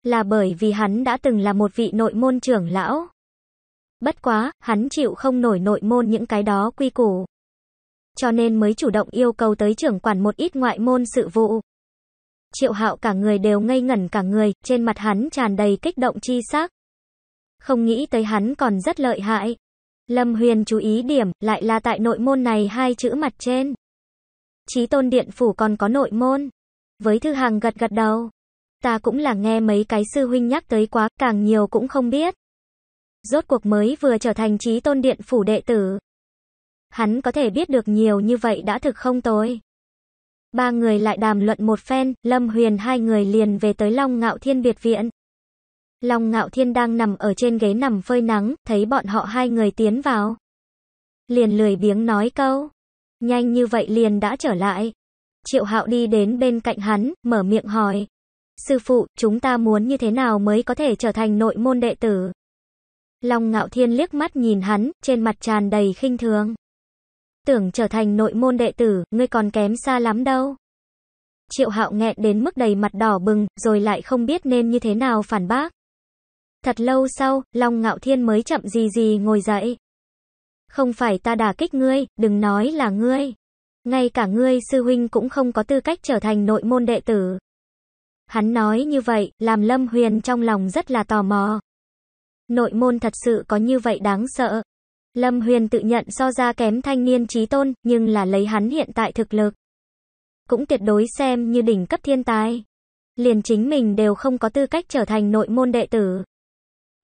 Là bởi vì hắn đã từng là một vị nội môn trưởng lão. Bất quá, hắn chịu không nổi nội môn những cái đó quy củ. Cho nên mới chủ động yêu cầu tới trưởng quản một ít ngoại môn sự vụ. Triệu hạo cả người đều ngây ngẩn cả người, trên mặt hắn tràn đầy kích động chi sắc. Không nghĩ tới hắn còn rất lợi hại. Lâm Huyền chú ý điểm, lại là tại nội môn này hai chữ mặt trên. Chí tôn điện phủ còn có nội môn. Với thư hàng gật gật đầu. Ta cũng là nghe mấy cái sư huynh nhắc tới quá, càng nhiều cũng không biết rốt cuộc mới vừa trở thành trí tôn điện phủ đệ tử. Hắn có thể biết được nhiều như vậy đã thực không tối. Ba người lại đàm luận một phen, Lâm Huyền hai người liền về tới Long Ngạo Thiên biệt viện. Long Ngạo Thiên đang nằm ở trên ghế nằm phơi nắng, thấy bọn họ hai người tiến vào. Liền lười biếng nói câu. Nhanh như vậy liền đã trở lại. Triệu Hạo đi đến bên cạnh hắn, mở miệng hỏi. Sư phụ, chúng ta muốn như thế nào mới có thể trở thành nội môn đệ tử? Long Ngạo Thiên liếc mắt nhìn hắn, trên mặt tràn đầy khinh thường. Tưởng trở thành nội môn đệ tử, ngươi còn kém xa lắm đâu. Triệu hạo nghẹn đến mức đầy mặt đỏ bừng, rồi lại không biết nên như thế nào phản bác. Thật lâu sau, Long Ngạo Thiên mới chậm gì gì ngồi dậy. Không phải ta đả kích ngươi, đừng nói là ngươi. Ngay cả ngươi sư huynh cũng không có tư cách trở thành nội môn đệ tử. Hắn nói như vậy, làm Lâm Huyền trong lòng rất là tò mò. Nội môn thật sự có như vậy đáng sợ. Lâm Huyền tự nhận so ra kém thanh niên trí tôn, nhưng là lấy hắn hiện tại thực lực. Cũng tuyệt đối xem như đỉnh cấp thiên tài. Liền chính mình đều không có tư cách trở thành nội môn đệ tử.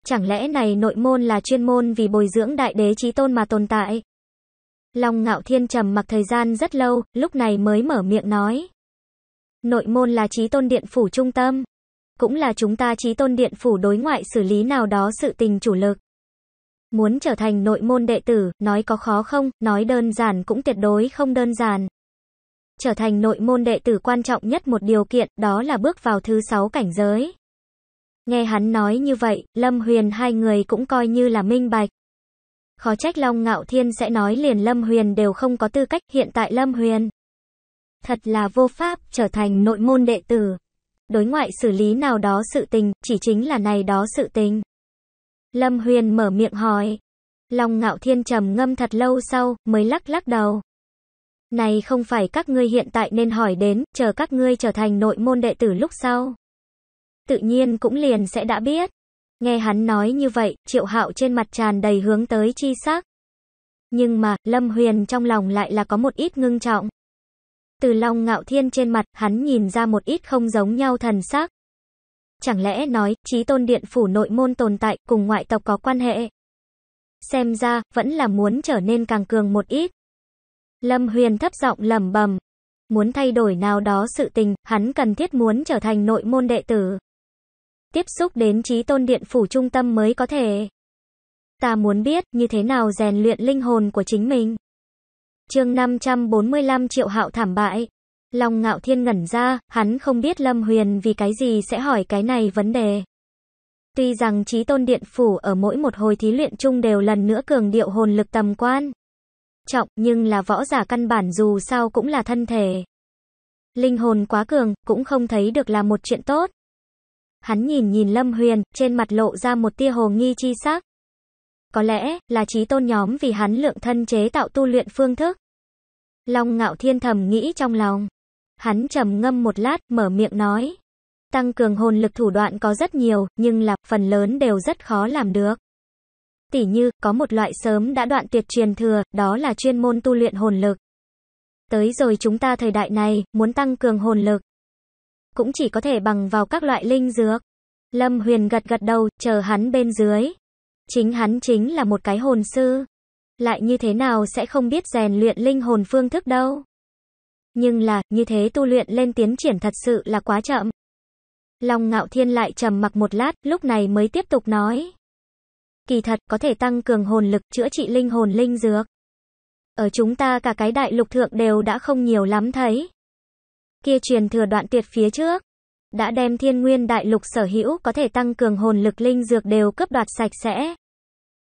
Chẳng lẽ này nội môn là chuyên môn vì bồi dưỡng đại đế trí tôn mà tồn tại? Long ngạo thiên trầm mặc thời gian rất lâu, lúc này mới mở miệng nói. Nội môn là trí tôn điện phủ trung tâm, cũng là chúng ta trí tôn điện phủ đối ngoại xử lý nào đó sự tình chủ lực. Muốn trở thành nội môn đệ tử, nói có khó không, nói đơn giản cũng tuyệt đối không đơn giản. Trở thành nội môn đệ tử quan trọng nhất một điều kiện, đó là bước vào thứ sáu cảnh giới. Nghe hắn nói như vậy, Lâm Huyền hai người cũng coi như là minh bạch. Khó trách Long Ngạo Thiên sẽ nói liền Lâm Huyền đều không có tư cách hiện tại Lâm Huyền. Thật là vô pháp trở thành nội môn đệ tử. Đối ngoại xử lý nào đó sự tình, chỉ chính là này đó sự tình. Lâm Huyền mở miệng hỏi. Long ngạo thiên trầm ngâm thật lâu sau, mới lắc lắc đầu. Này không phải các ngươi hiện tại nên hỏi đến, chờ các ngươi trở thành nội môn đệ tử lúc sau. Tự nhiên cũng liền sẽ đã biết. Nghe hắn nói như vậy, triệu hạo trên mặt tràn đầy hướng tới chi sắc. Nhưng mà, Lâm Huyền trong lòng lại là có một ít ngưng trọng. Từ Long Ngạo Thiên trên mặt, hắn nhìn ra một ít không giống nhau thần sắc. Chẳng lẽ nói, trí tôn điện phủ nội môn tồn tại, cùng ngoại tộc có quan hệ? Xem ra, vẫn là muốn trở nên càng cường một ít. Lâm Huyền thấp giọng lầm bầm. Muốn thay đổi nào đó sự tình, hắn cần thiết muốn trở thành nội môn đệ tử. Tiếp xúc đến trí tôn điện phủ trung tâm mới có thể. Ta muốn biết, như thế nào rèn luyện linh hồn của chính mình chương 545 triệu hạo thảm bại. Lòng ngạo thiên ngẩn ra, hắn không biết Lâm Huyền vì cái gì sẽ hỏi cái này vấn đề. Tuy rằng trí tôn điện phủ ở mỗi một hồi thí luyện chung đều lần nữa cường điệu hồn lực tầm quan. Trọng nhưng là võ giả căn bản dù sao cũng là thân thể. Linh hồn quá cường, cũng không thấy được là một chuyện tốt. Hắn nhìn nhìn Lâm Huyền, trên mặt lộ ra một tia hồ nghi chi sắc. Có lẽ là trí tôn nhóm vì hắn lượng thân chế tạo tu luyện phương thức. Long ngạo thiên thầm nghĩ trong lòng. Hắn trầm ngâm một lát, mở miệng nói. Tăng cường hồn lực thủ đoạn có rất nhiều, nhưng là phần lớn đều rất khó làm được. Tỉ như, có một loại sớm đã đoạn tuyệt truyền thừa, đó là chuyên môn tu luyện hồn lực. Tới rồi chúng ta thời đại này, muốn tăng cường hồn lực. Cũng chỉ có thể bằng vào các loại linh dược. Lâm Huyền gật gật đầu, chờ hắn bên dưới. Chính hắn chính là một cái hồn sư. Lại như thế nào sẽ không biết rèn luyện linh hồn phương thức đâu. Nhưng là, như thế tu luyện lên tiến triển thật sự là quá chậm. Long ngạo thiên lại trầm mặc một lát, lúc này mới tiếp tục nói. Kỳ thật, có thể tăng cường hồn lực, chữa trị linh hồn linh dược. Ở chúng ta cả cái đại lục thượng đều đã không nhiều lắm thấy. Kia truyền thừa đoạn tuyệt phía trước. Đã đem thiên nguyên đại lục sở hữu có thể tăng cường hồn lực linh dược đều cướp đoạt sạch sẽ.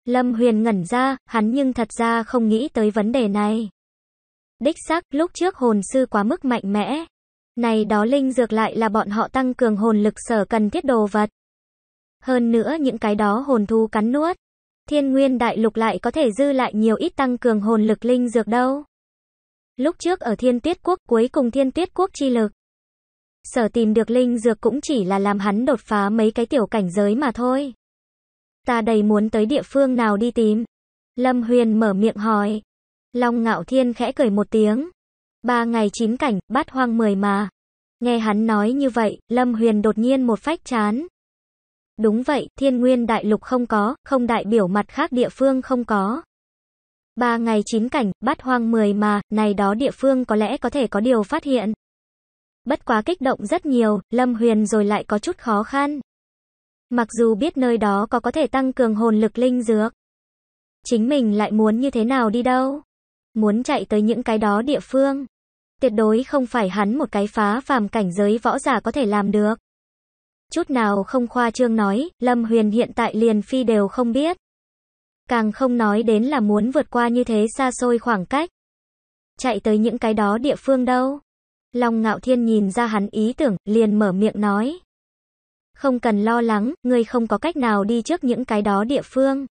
Lâm Huyền ngẩn ra, hắn nhưng thật ra không nghĩ tới vấn đề này. Đích xác, lúc trước hồn sư quá mức mạnh mẽ. Này đó linh dược lại là bọn họ tăng cường hồn lực sở cần thiết đồ vật. Hơn nữa những cái đó hồn thú cắn nuốt. Thiên nguyên đại lục lại có thể dư lại nhiều ít tăng cường hồn lực linh dược đâu. Lúc trước ở thiên tuyết quốc cuối cùng thiên tuyết quốc chi lực. Sở tìm được linh dược cũng chỉ là làm hắn đột phá mấy cái tiểu cảnh giới mà thôi. Ta đầy muốn tới địa phương nào đi tìm. Lâm Huyền mở miệng hỏi. Long Ngạo Thiên khẽ cười một tiếng. Ba ngày chín cảnh, bát hoang mười mà. Nghe hắn nói như vậy, Lâm Huyền đột nhiên một phách chán. Đúng vậy, thiên nguyên đại lục không có, không đại biểu mặt khác địa phương không có. Ba ngày chín cảnh, bát hoang mười mà, này đó địa phương có lẽ có thể có điều phát hiện. Bất quá kích động rất nhiều, Lâm Huyền rồi lại có chút khó khăn. Mặc dù biết nơi đó có có thể tăng cường hồn lực linh dược. Chính mình lại muốn như thế nào đi đâu? Muốn chạy tới những cái đó địa phương. Tuyệt đối không phải hắn một cái phá phàm cảnh giới võ giả có thể làm được. Chút nào không khoa trương nói, Lâm Huyền hiện tại liền phi đều không biết. Càng không nói đến là muốn vượt qua như thế xa xôi khoảng cách. Chạy tới những cái đó địa phương đâu. Long ngạo thiên nhìn ra hắn ý tưởng, liền mở miệng nói. Không cần lo lắng, ngươi không có cách nào đi trước những cái đó địa phương.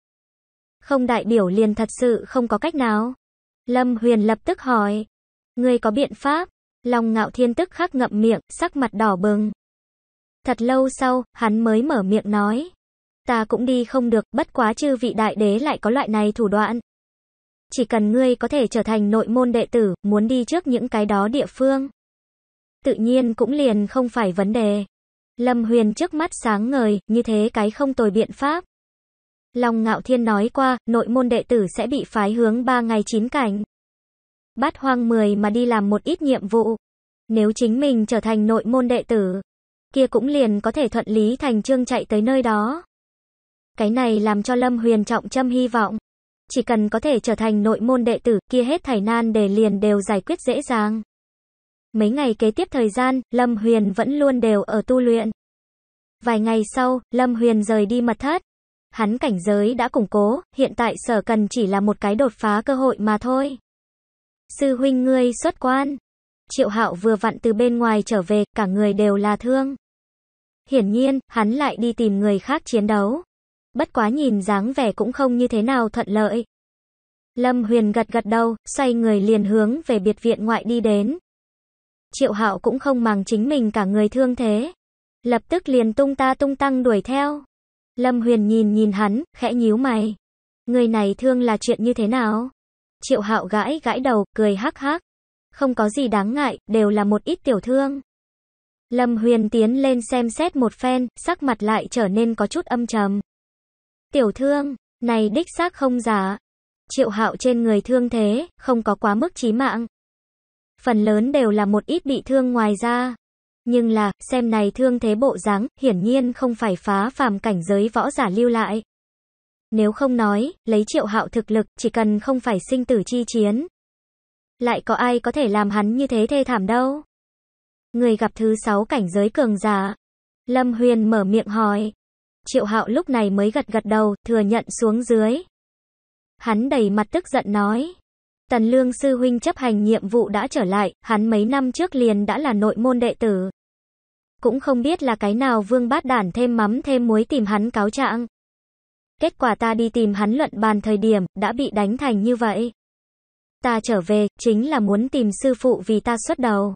Không đại biểu liền thật sự không có cách nào. Lâm Huyền lập tức hỏi. Ngươi có biện pháp? Long ngạo thiên tức khắc ngậm miệng, sắc mặt đỏ bừng. Thật lâu sau, hắn mới mở miệng nói. Ta cũng đi không được, bất quá chư vị đại đế lại có loại này thủ đoạn. Chỉ cần ngươi có thể trở thành nội môn đệ tử, muốn đi trước những cái đó địa phương. Tự nhiên cũng liền không phải vấn đề. Lâm Huyền trước mắt sáng ngời, như thế cái không tồi biện pháp. Long Ngạo Thiên nói qua, nội môn đệ tử sẽ bị phái hướng 3 ngày 9 cảnh. Bắt hoang 10 mà đi làm một ít nhiệm vụ. Nếu chính mình trở thành nội môn đệ tử, kia cũng liền có thể thuận lý thành trương chạy tới nơi đó. Cái này làm cho Lâm Huyền trọng châm hy vọng. Chỉ cần có thể trở thành nội môn đệ tử, kia hết thảy nan để liền đều giải quyết dễ dàng. Mấy ngày kế tiếp thời gian, Lâm Huyền vẫn luôn đều ở tu luyện. Vài ngày sau, Lâm Huyền rời đi mật thất. Hắn cảnh giới đã củng cố, hiện tại sở cần chỉ là một cái đột phá cơ hội mà thôi. Sư huynh ngươi xuất quan. Triệu Hạo vừa vặn từ bên ngoài trở về, cả người đều là thương. Hiển nhiên, hắn lại đi tìm người khác chiến đấu. Bất quá nhìn dáng vẻ cũng không như thế nào thuận lợi. Lâm Huyền gật gật đầu, xoay người liền hướng về biệt viện ngoại đi đến. Triệu Hạo cũng không màng chính mình cả người thương thế, lập tức liền tung ta tung tăng đuổi theo. Lâm Huyền nhìn nhìn hắn, khẽ nhíu mày. Người này thương là chuyện như thế nào? Triệu Hạo gãi gãi đầu, cười hắc hắc. Không có gì đáng ngại, đều là một ít tiểu thương. Lâm Huyền tiến lên xem xét một phen, sắc mặt lại trở nên có chút âm trầm. Tiểu thương, này đích xác không giả. Triệu Hạo trên người thương thế, không có quá mức chí mạng phần lớn đều là một ít bị thương ngoài ra. Nhưng là, xem này thương thế bộ dáng, hiển nhiên không phải phá phàm cảnh giới võ giả lưu lại. Nếu không nói, lấy triệu hạo thực lực, chỉ cần không phải sinh tử chi chiến. Lại có ai có thể làm hắn như thế thê thảm đâu? Người gặp thứ sáu cảnh giới cường giả. Lâm Huyền mở miệng hỏi. Triệu hạo lúc này mới gật gật đầu, thừa nhận xuống dưới. Hắn đầy mặt tức giận nói. Tần Lương Sư Huynh chấp hành nhiệm vụ đã trở lại, hắn mấy năm trước liền đã là nội môn đệ tử. Cũng không biết là cái nào vương bát đản thêm mắm thêm muối tìm hắn cáo trạng. Kết quả ta đi tìm hắn luận bàn thời điểm, đã bị đánh thành như vậy. Ta trở về, chính là muốn tìm sư phụ vì ta xuất đầu.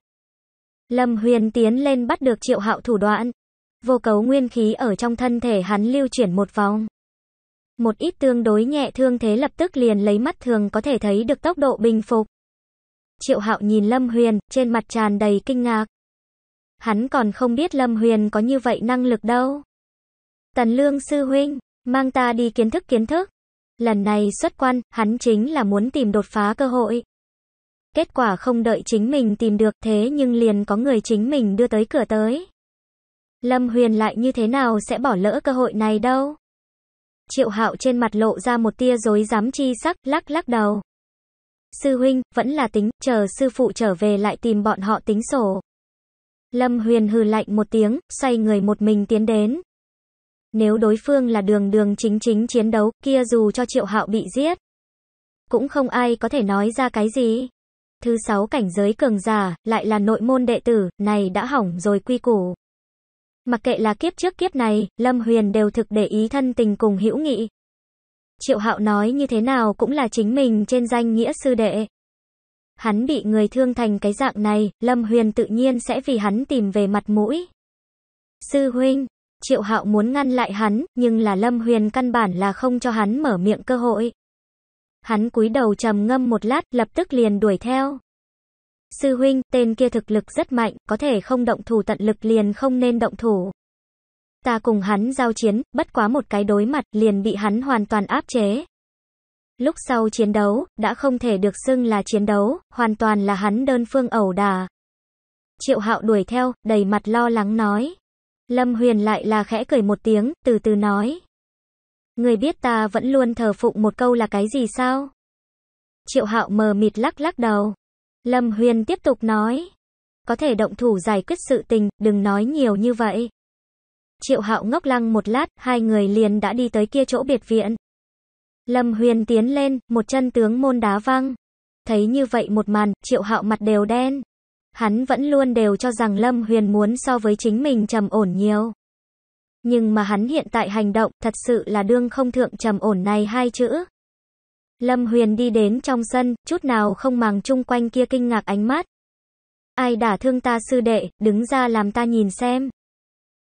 Lâm Huyền tiến lên bắt được triệu hạo thủ đoạn. Vô cấu nguyên khí ở trong thân thể hắn lưu chuyển một vòng một ít tương đối nhẹ thương thế lập tức liền lấy mắt thường có thể thấy được tốc độ bình phục. Triệu Hạo nhìn Lâm Huyền, trên mặt tràn đầy kinh ngạc. Hắn còn không biết Lâm Huyền có như vậy năng lực đâu. Tần Lương sư huynh, mang ta đi kiến thức kiến thức. Lần này xuất quan, hắn chính là muốn tìm đột phá cơ hội. Kết quả không đợi chính mình tìm được thế nhưng liền có người chính mình đưa tới cửa tới. Lâm Huyền lại như thế nào sẽ bỏ lỡ cơ hội này đâu. Triệu Hạo trên mặt lộ ra một tia rối rắm chi sắc, lắc lắc đầu. Sư huynh, vẫn là tính, chờ sư phụ trở về lại tìm bọn họ tính sổ. Lâm Huyền hừ lạnh một tiếng, xoay người một mình tiến đến. Nếu đối phương là đường đường chính chính chiến đấu, kia dù cho Triệu Hạo bị giết, cũng không ai có thể nói ra cái gì. Thứ sáu cảnh giới cường giả, lại là nội môn đệ tử, này đã hỏng rồi quy củ. Mặc kệ là kiếp trước kiếp này, Lâm Huyền đều thực để ý thân tình cùng hữu nghị. Triệu Hạo nói như thế nào cũng là chính mình trên danh nghĩa sư đệ. Hắn bị người thương thành cái dạng này, Lâm Huyền tự nhiên sẽ vì hắn tìm về mặt mũi. Sư huynh, Triệu Hạo muốn ngăn lại hắn, nhưng là Lâm Huyền căn bản là không cho hắn mở miệng cơ hội. Hắn cúi đầu trầm ngâm một lát, lập tức liền đuổi theo. Sư huynh, tên kia thực lực rất mạnh, có thể không động thủ tận lực liền không nên động thủ. Ta cùng hắn giao chiến, bất quá một cái đối mặt liền bị hắn hoàn toàn áp chế. Lúc sau chiến đấu, đã không thể được xưng là chiến đấu, hoàn toàn là hắn đơn phương ẩu đà. Triệu hạo đuổi theo, đầy mặt lo lắng nói. Lâm Huyền lại là khẽ cười một tiếng, từ từ nói. Người biết ta vẫn luôn thờ phụng một câu là cái gì sao? Triệu hạo mờ mịt lắc lắc đầu. Lâm Huyền tiếp tục nói. Có thể động thủ giải quyết sự tình, đừng nói nhiều như vậy. Triệu Hạo ngốc lăng một lát, hai người liền đã đi tới kia chỗ biệt viện. Lâm Huyền tiến lên, một chân tướng môn đá văng. Thấy như vậy một màn, Triệu Hạo mặt đều đen. Hắn vẫn luôn đều cho rằng Lâm Huyền muốn so với chính mình trầm ổn nhiều. Nhưng mà hắn hiện tại hành động thật sự là đương không thượng trầm ổn này hai chữ. Lâm Huyền đi đến trong sân, chút nào không màng chung quanh kia kinh ngạc ánh mắt. Ai đã thương ta sư đệ, đứng ra làm ta nhìn xem.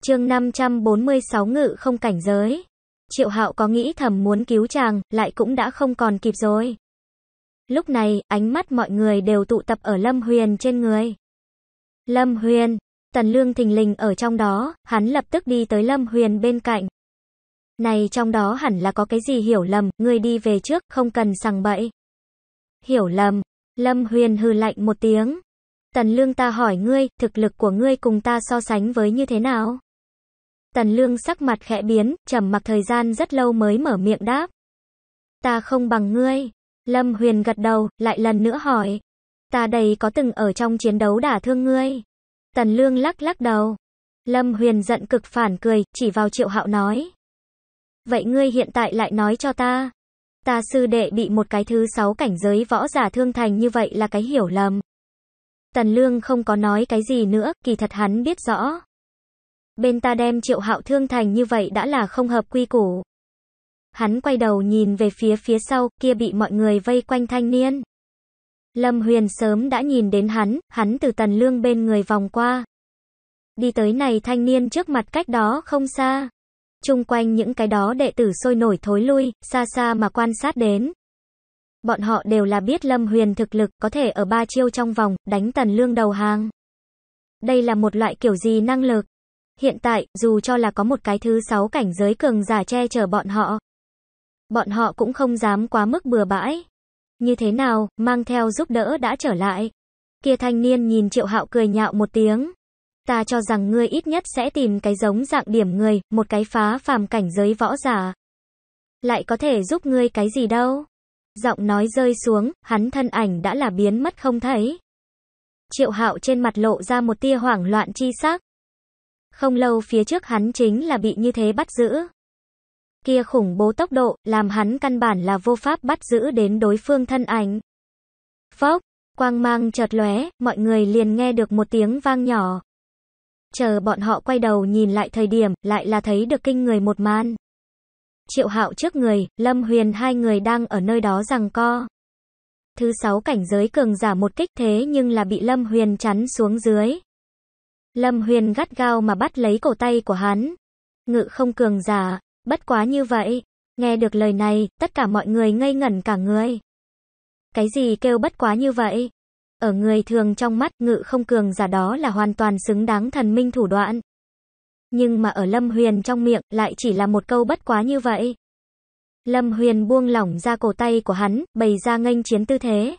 chương 546 ngự không cảnh giới. Triệu hạo có nghĩ thầm muốn cứu chàng, lại cũng đã không còn kịp rồi. Lúc này, ánh mắt mọi người đều tụ tập ở Lâm Huyền trên người. Lâm Huyền, Tần Lương thình lình ở trong đó, hắn lập tức đi tới Lâm Huyền bên cạnh. Này trong đó hẳn là có cái gì hiểu lầm, ngươi đi về trước, không cần sằng bậy. Hiểu lầm, Lâm Huyền hư lạnh một tiếng. Tần Lương ta hỏi ngươi, thực lực của ngươi cùng ta so sánh với như thế nào? Tần Lương sắc mặt khẽ biến, trầm mặc thời gian rất lâu mới mở miệng đáp. Ta không bằng ngươi. Lâm Huyền gật đầu, lại lần nữa hỏi. Ta đây có từng ở trong chiến đấu đả thương ngươi? Tần Lương lắc lắc đầu. Lâm Huyền giận cực phản cười, chỉ vào Triệu Hạo nói. Vậy ngươi hiện tại lại nói cho ta. Ta sư đệ bị một cái thứ sáu cảnh giới võ giả thương thành như vậy là cái hiểu lầm. Tần Lương không có nói cái gì nữa, kỳ thật hắn biết rõ. Bên ta đem triệu hạo thương thành như vậy đã là không hợp quy củ. Hắn quay đầu nhìn về phía phía sau, kia bị mọi người vây quanh thanh niên. Lâm Huyền sớm đã nhìn đến hắn, hắn từ Tần Lương bên người vòng qua. Đi tới này thanh niên trước mặt cách đó không xa chung quanh những cái đó đệ tử sôi nổi thối lui, xa xa mà quan sát đến. Bọn họ đều là biết Lâm Huyền thực lực có thể ở ba chiêu trong vòng, đánh tần lương đầu hàng. Đây là một loại kiểu gì năng lực? Hiện tại, dù cho là có một cái thứ sáu cảnh giới cường giả che chở bọn họ. Bọn họ cũng không dám quá mức bừa bãi. Như thế nào, mang theo giúp đỡ đã trở lại. Kia thanh niên nhìn triệu hạo cười nhạo một tiếng ta cho rằng ngươi ít nhất sẽ tìm cái giống dạng điểm người, một cái phá phàm cảnh giới võ giả. Lại có thể giúp ngươi cái gì đâu. Giọng nói rơi xuống, hắn thân ảnh đã là biến mất không thấy. Triệu hạo trên mặt lộ ra một tia hoảng loạn chi sắc. Không lâu phía trước hắn chính là bị như thế bắt giữ. Kia khủng bố tốc độ, làm hắn căn bản là vô pháp bắt giữ đến đối phương thân ảnh. Phốc, quang mang chợt lóe, mọi người liền nghe được một tiếng vang nhỏ. Chờ bọn họ quay đầu nhìn lại thời điểm, lại là thấy được kinh người một man Triệu Hạo trước người, Lâm Huyền hai người đang ở nơi đó rằng co. Thứ sáu cảnh giới cường giả một kích thế nhưng là bị Lâm Huyền chắn xuống dưới. Lâm Huyền gắt gao mà bắt lấy cổ tay của hắn. Ngự không cường giả, bất quá như vậy. Nghe được lời này, tất cả mọi người ngây ngẩn cả người. Cái gì kêu bất quá như vậy? Ở người thường trong mắt ngự không cường giả đó là hoàn toàn xứng đáng thần minh thủ đoạn. Nhưng mà ở Lâm Huyền trong miệng lại chỉ là một câu bất quá như vậy. Lâm Huyền buông lỏng ra cổ tay của hắn, bày ra nghênh chiến tư thế.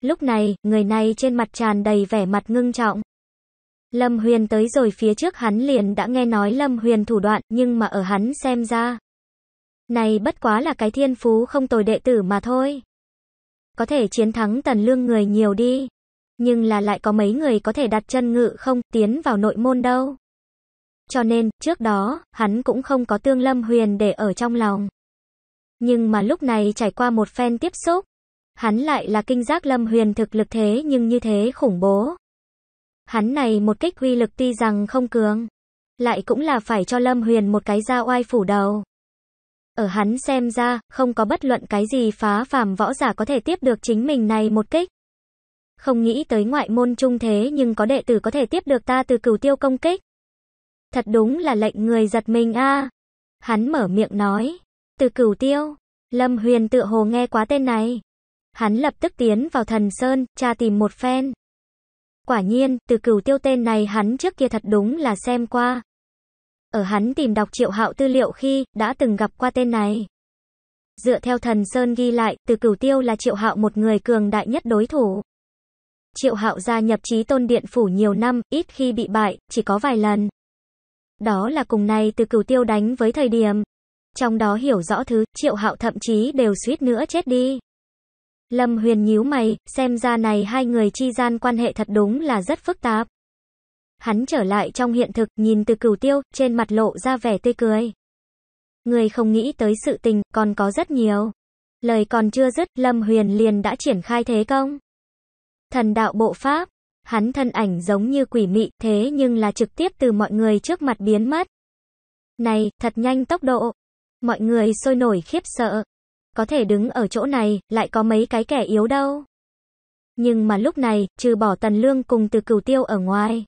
Lúc này, người này trên mặt tràn đầy vẻ mặt ngưng trọng. Lâm Huyền tới rồi phía trước hắn liền đã nghe nói Lâm Huyền thủ đoạn, nhưng mà ở hắn xem ra. Này bất quá là cái thiên phú không tồi đệ tử mà thôi có thể chiến thắng tần lương người nhiều đi. Nhưng là lại có mấy người có thể đặt chân ngự không, tiến vào nội môn đâu. Cho nên, trước đó, hắn cũng không có tương lâm huyền để ở trong lòng. Nhưng mà lúc này trải qua một phen tiếp xúc, hắn lại là kinh giác lâm huyền thực lực thế nhưng như thế khủng bố. Hắn này một kích huy lực tuy rằng không cường, lại cũng là phải cho lâm huyền một cái ra oai phủ đầu. Ở hắn xem ra, không có bất luận cái gì phá phàm võ giả có thể tiếp được chính mình này một kích. Không nghĩ tới ngoại môn trung thế nhưng có đệ tử có thể tiếp được ta từ cửu tiêu công kích. Thật đúng là lệnh người giật mình a Hắn mở miệng nói. Từ cửu tiêu, Lâm Huyền tự hồ nghe quá tên này. Hắn lập tức tiến vào thần sơn, tra tìm một phen. Quả nhiên, từ cửu tiêu tên này hắn trước kia thật đúng là xem qua. Ở hắn tìm đọc triệu hạo tư liệu khi, đã từng gặp qua tên này. Dựa theo thần Sơn ghi lại, từ cửu tiêu là triệu hạo một người cường đại nhất đối thủ. Triệu hạo gia nhập trí tôn điện phủ nhiều năm, ít khi bị bại, chỉ có vài lần. Đó là cùng này từ cửu tiêu đánh với thời điểm. Trong đó hiểu rõ thứ, triệu hạo thậm chí đều suýt nữa chết đi. Lâm Huyền nhíu mày, xem ra này hai người chi gian quan hệ thật đúng là rất phức tạp. Hắn trở lại trong hiện thực, nhìn từ cửu tiêu, trên mặt lộ ra vẻ tươi cười. Người không nghĩ tới sự tình, còn có rất nhiều. Lời còn chưa dứt, Lâm Huyền liền đã triển khai thế công. Thần đạo bộ pháp, hắn thân ảnh giống như quỷ mị, thế nhưng là trực tiếp từ mọi người trước mặt biến mất. Này, thật nhanh tốc độ. Mọi người sôi nổi khiếp sợ. Có thể đứng ở chỗ này, lại có mấy cái kẻ yếu đâu. Nhưng mà lúc này, trừ bỏ tần lương cùng từ cửu tiêu ở ngoài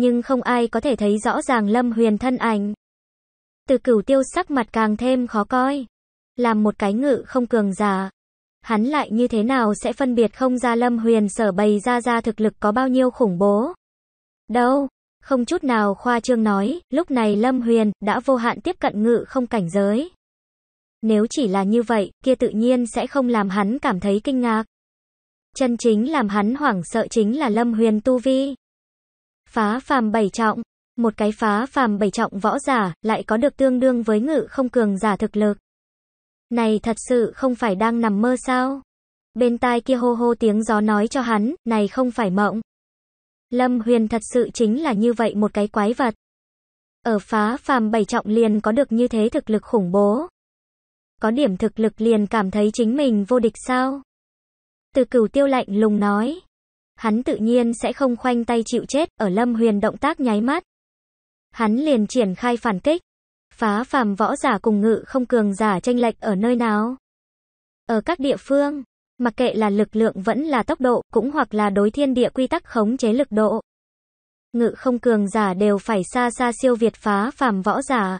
nhưng không ai có thể thấy rõ ràng Lâm Huyền thân ảnh. Từ cửu tiêu sắc mặt càng thêm khó coi. Làm một cái ngự không cường giả. Hắn lại như thế nào sẽ phân biệt không ra Lâm Huyền sở bày ra ra thực lực có bao nhiêu khủng bố. Đâu, không chút nào khoa trương nói, lúc này Lâm Huyền đã vô hạn tiếp cận ngự không cảnh giới. Nếu chỉ là như vậy, kia tự nhiên sẽ không làm hắn cảm thấy kinh ngạc. Chân chính làm hắn hoảng sợ chính là Lâm Huyền tu vi. Phá phàm bảy trọng, một cái phá phàm bảy trọng võ giả lại có được tương đương với ngự không cường giả thực lực. Này thật sự không phải đang nằm mơ sao? Bên tai kia hô hô tiếng gió nói cho hắn, này không phải mộng. Lâm Huyền thật sự chính là như vậy một cái quái vật. Ở phá phàm bảy trọng liền có được như thế thực lực khủng bố. Có điểm thực lực liền cảm thấy chính mình vô địch sao? Từ cửu tiêu lạnh lùng nói hắn tự nhiên sẽ không khoanh tay chịu chết, ở Lâm Huyền động tác nháy mắt. Hắn liền triển khai phản kích. Phá phàm võ giả cùng ngự không cường giả tranh lệch ở nơi nào? Ở các địa phương, mặc kệ là lực lượng vẫn là tốc độ, cũng hoặc là đối thiên địa quy tắc khống chế lực độ. Ngự không cường giả đều phải xa xa siêu việt phá phàm võ giả.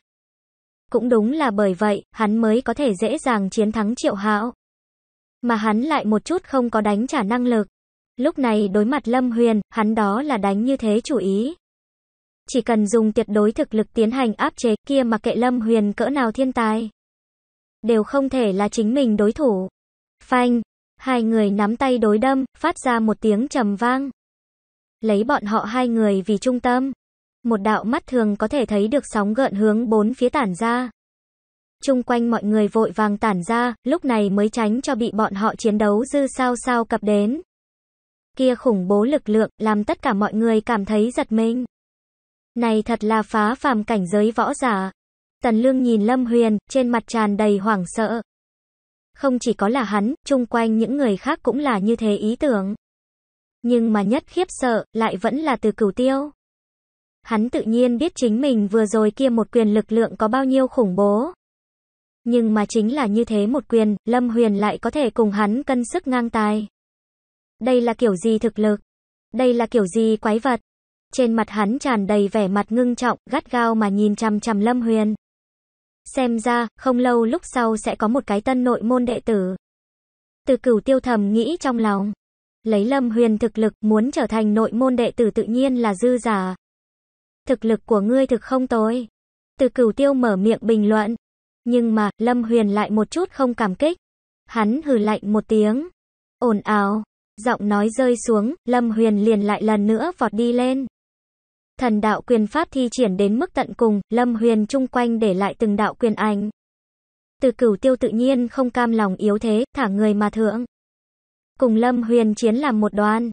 Cũng đúng là bởi vậy, hắn mới có thể dễ dàng chiến thắng triệu hạo. Mà hắn lại một chút không có đánh trả năng lực. Lúc này đối mặt Lâm Huyền, hắn đó là đánh như thế chủ ý. Chỉ cần dùng tuyệt đối thực lực tiến hành áp chế kia mà kệ Lâm Huyền cỡ nào thiên tài. Đều không thể là chính mình đối thủ. Phanh, hai người nắm tay đối đâm, phát ra một tiếng trầm vang. Lấy bọn họ hai người vì trung tâm. Một đạo mắt thường có thể thấy được sóng gợn hướng bốn phía tản ra. Trung quanh mọi người vội vàng tản ra, lúc này mới tránh cho bị bọn họ chiến đấu dư sao sao cập đến kia khủng bố lực lượng, làm tất cả mọi người cảm thấy giật mình. Này thật là phá phàm cảnh giới võ giả. Tần Lương nhìn Lâm Huyền, trên mặt tràn đầy hoảng sợ. Không chỉ có là hắn, chung quanh những người khác cũng là như thế ý tưởng. Nhưng mà nhất khiếp sợ, lại vẫn là từ cửu tiêu. Hắn tự nhiên biết chính mình vừa rồi kia một quyền lực lượng có bao nhiêu khủng bố. Nhưng mà chính là như thế một quyền, Lâm Huyền lại có thể cùng hắn cân sức ngang tài. Đây là kiểu gì thực lực? Đây là kiểu gì quái vật? Trên mặt hắn tràn đầy vẻ mặt ngưng trọng, gắt gao mà nhìn chằm chằm Lâm Huyền. Xem ra, không lâu lúc sau sẽ có một cái tân nội môn đệ tử. Từ cửu tiêu thầm nghĩ trong lòng. Lấy Lâm Huyền thực lực muốn trở thành nội môn đệ tử tự nhiên là dư giả. Thực lực của ngươi thực không tối. Từ cửu tiêu mở miệng bình luận. Nhưng mà, Lâm Huyền lại một chút không cảm kích. Hắn hừ lạnh một tiếng. Ồn ào giọng nói rơi xuống, Lâm Huyền liền lại lần nữa vọt đi lên. Thần đạo quyền pháp thi triển đến mức tận cùng, Lâm Huyền chung quanh để lại từng đạo quyền ảnh. Từ cửu tiêu tự nhiên không cam lòng yếu thế, thả người mà thượng. Cùng Lâm Huyền chiến làm một đoàn.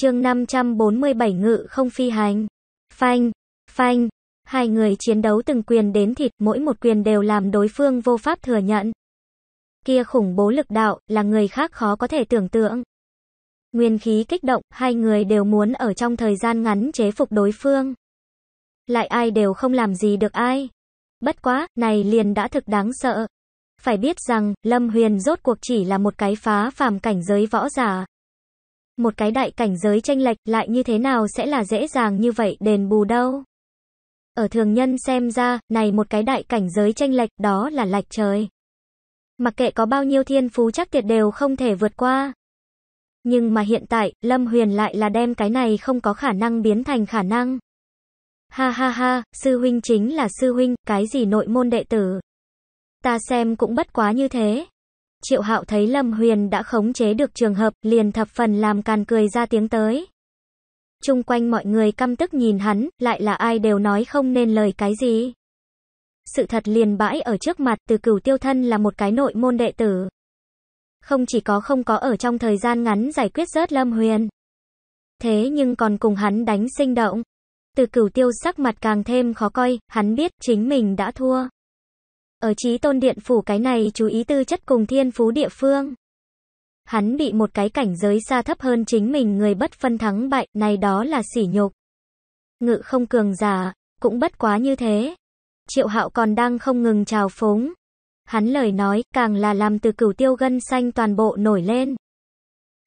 chương 547 ngự không phi hành. Phanh, phanh, hai người chiến đấu từng quyền đến thịt, mỗi một quyền đều làm đối phương vô pháp thừa nhận. Kia khủng bố lực đạo, là người khác khó có thể tưởng tượng. Nguyên khí kích động, hai người đều muốn ở trong thời gian ngắn chế phục đối phương. Lại ai đều không làm gì được ai. Bất quá, này liền đã thực đáng sợ. Phải biết rằng, Lâm Huyền rốt cuộc chỉ là một cái phá phàm cảnh giới võ giả. Một cái đại cảnh giới tranh lệch lại như thế nào sẽ là dễ dàng như vậy đền bù đâu. Ở thường nhân xem ra, này một cái đại cảnh giới tranh lệch đó là lạch trời. Mặc kệ có bao nhiêu thiên phú chắc tuyệt đều không thể vượt qua. Nhưng mà hiện tại, Lâm Huyền lại là đem cái này không có khả năng biến thành khả năng. Ha ha ha, sư huynh chính là sư huynh, cái gì nội môn đệ tử. Ta xem cũng bất quá như thế. Triệu hạo thấy Lâm Huyền đã khống chế được trường hợp, liền thập phần làm càn cười ra tiếng tới. Trung quanh mọi người căm tức nhìn hắn, lại là ai đều nói không nên lời cái gì. Sự thật liền bãi ở trước mặt từ cửu tiêu thân là một cái nội môn đệ tử không chỉ có không có ở trong thời gian ngắn giải quyết rớt Lâm Huyền. Thế nhưng còn cùng hắn đánh sinh động. Từ cửu tiêu sắc mặt càng thêm khó coi, hắn biết chính mình đã thua. Ở trí tôn điện phủ cái này chú ý tư chất cùng thiên phú địa phương. Hắn bị một cái cảnh giới xa thấp hơn chính mình người bất phân thắng bại, này đó là sỉ nhục. Ngự không cường giả, cũng bất quá như thế. Triệu hạo còn đang không ngừng trào phúng. Hắn lời nói càng là làm từ cửu tiêu gân xanh toàn bộ nổi lên.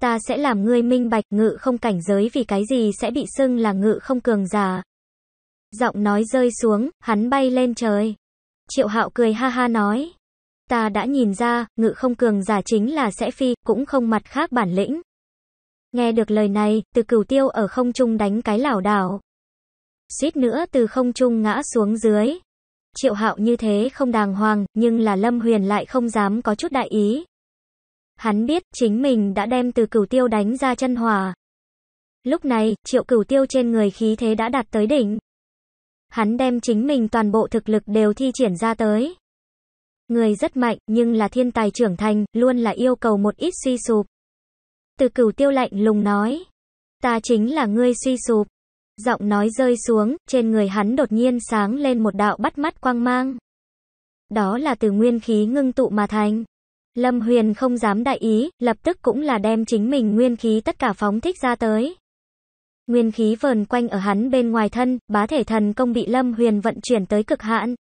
Ta sẽ làm ngươi minh bạch ngự không cảnh giới vì cái gì sẽ bị xưng là ngự không cường giả. Giọng nói rơi xuống, hắn bay lên trời. Triệu hạo cười ha ha nói. Ta đã nhìn ra, ngự không cường giả chính là sẽ phi, cũng không mặt khác bản lĩnh. Nghe được lời này, từ cửu tiêu ở không trung đánh cái lảo đảo. Suýt nữa từ không trung ngã xuống dưới. Triệu Hạo như thế không đàng hoàng, nhưng là Lâm Huyền lại không dám có chút đại ý. Hắn biết chính mình đã đem từ cửu tiêu đánh ra chân hòa. Lúc này, triệu cửu tiêu trên người khí thế đã đạt tới đỉnh. Hắn đem chính mình toàn bộ thực lực đều thi triển ra tới. Người rất mạnh, nhưng là thiên tài trưởng thành, luôn là yêu cầu một ít suy sụp. Từ cửu tiêu lạnh lùng nói. Ta chính là ngươi suy sụp. Giọng nói rơi xuống, trên người hắn đột nhiên sáng lên một đạo bắt mắt quang mang. Đó là từ nguyên khí ngưng tụ mà thành. Lâm Huyền không dám đại ý, lập tức cũng là đem chính mình nguyên khí tất cả phóng thích ra tới. Nguyên khí vờn quanh ở hắn bên ngoài thân, bá thể thần công bị Lâm Huyền vận chuyển tới cực hạn.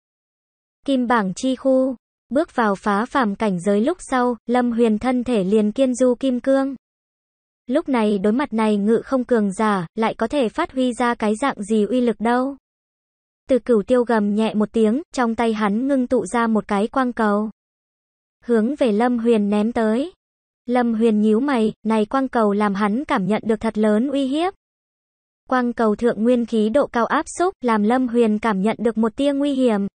Kim bảng chi khu, bước vào phá phàm cảnh giới lúc sau, Lâm Huyền thân thể liền kiên du kim cương. Lúc này đối mặt này ngự không cường giả, lại có thể phát huy ra cái dạng gì uy lực đâu. Từ cửu tiêu gầm nhẹ một tiếng, trong tay hắn ngưng tụ ra một cái quang cầu. Hướng về Lâm Huyền ném tới. Lâm Huyền nhíu mày, này quang cầu làm hắn cảm nhận được thật lớn uy hiếp. Quang cầu thượng nguyên khí độ cao áp xúc, làm Lâm Huyền cảm nhận được một tia nguy hiểm.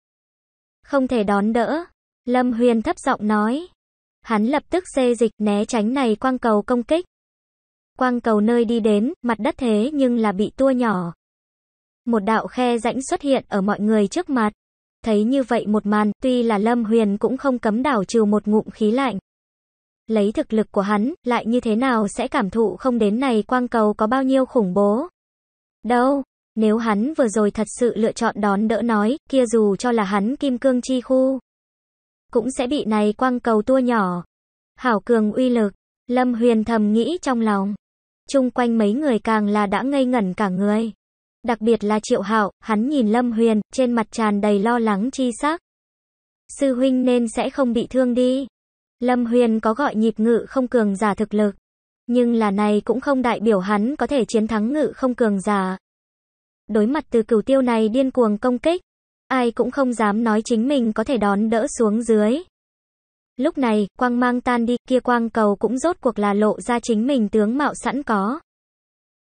Không thể đón đỡ. Lâm Huyền thấp giọng nói. Hắn lập tức xê dịch né tránh này quang cầu công kích quang cầu nơi đi đến, mặt đất thế nhưng là bị tua nhỏ. Một đạo khe rãnh xuất hiện ở mọi người trước mặt. Thấy như vậy một màn, tuy là Lâm Huyền cũng không cấm đảo trừ một ngụm khí lạnh. Lấy thực lực của hắn, lại như thế nào sẽ cảm thụ không đến này quang cầu có bao nhiêu khủng bố. Đâu, nếu hắn vừa rồi thật sự lựa chọn đón đỡ nói, kia dù cho là hắn kim cương chi khu, cũng sẽ bị này quang cầu tua nhỏ. Hảo cường uy lực, Lâm Huyền thầm nghĩ trong lòng chung quanh mấy người càng là đã ngây ngẩn cả người. Đặc biệt là Triệu Hạo, hắn nhìn Lâm Huyền, trên mặt tràn đầy lo lắng chi sắc. Sư huynh nên sẽ không bị thương đi. Lâm Huyền có gọi nhịp ngự không cường giả thực lực, nhưng là này cũng không đại biểu hắn có thể chiến thắng ngự không cường giả. Đối mặt từ cửu tiêu này điên cuồng công kích, ai cũng không dám nói chính mình có thể đón đỡ xuống dưới. Lúc này, quang mang tan đi, kia quang cầu cũng rốt cuộc là lộ ra chính mình tướng mạo sẵn có.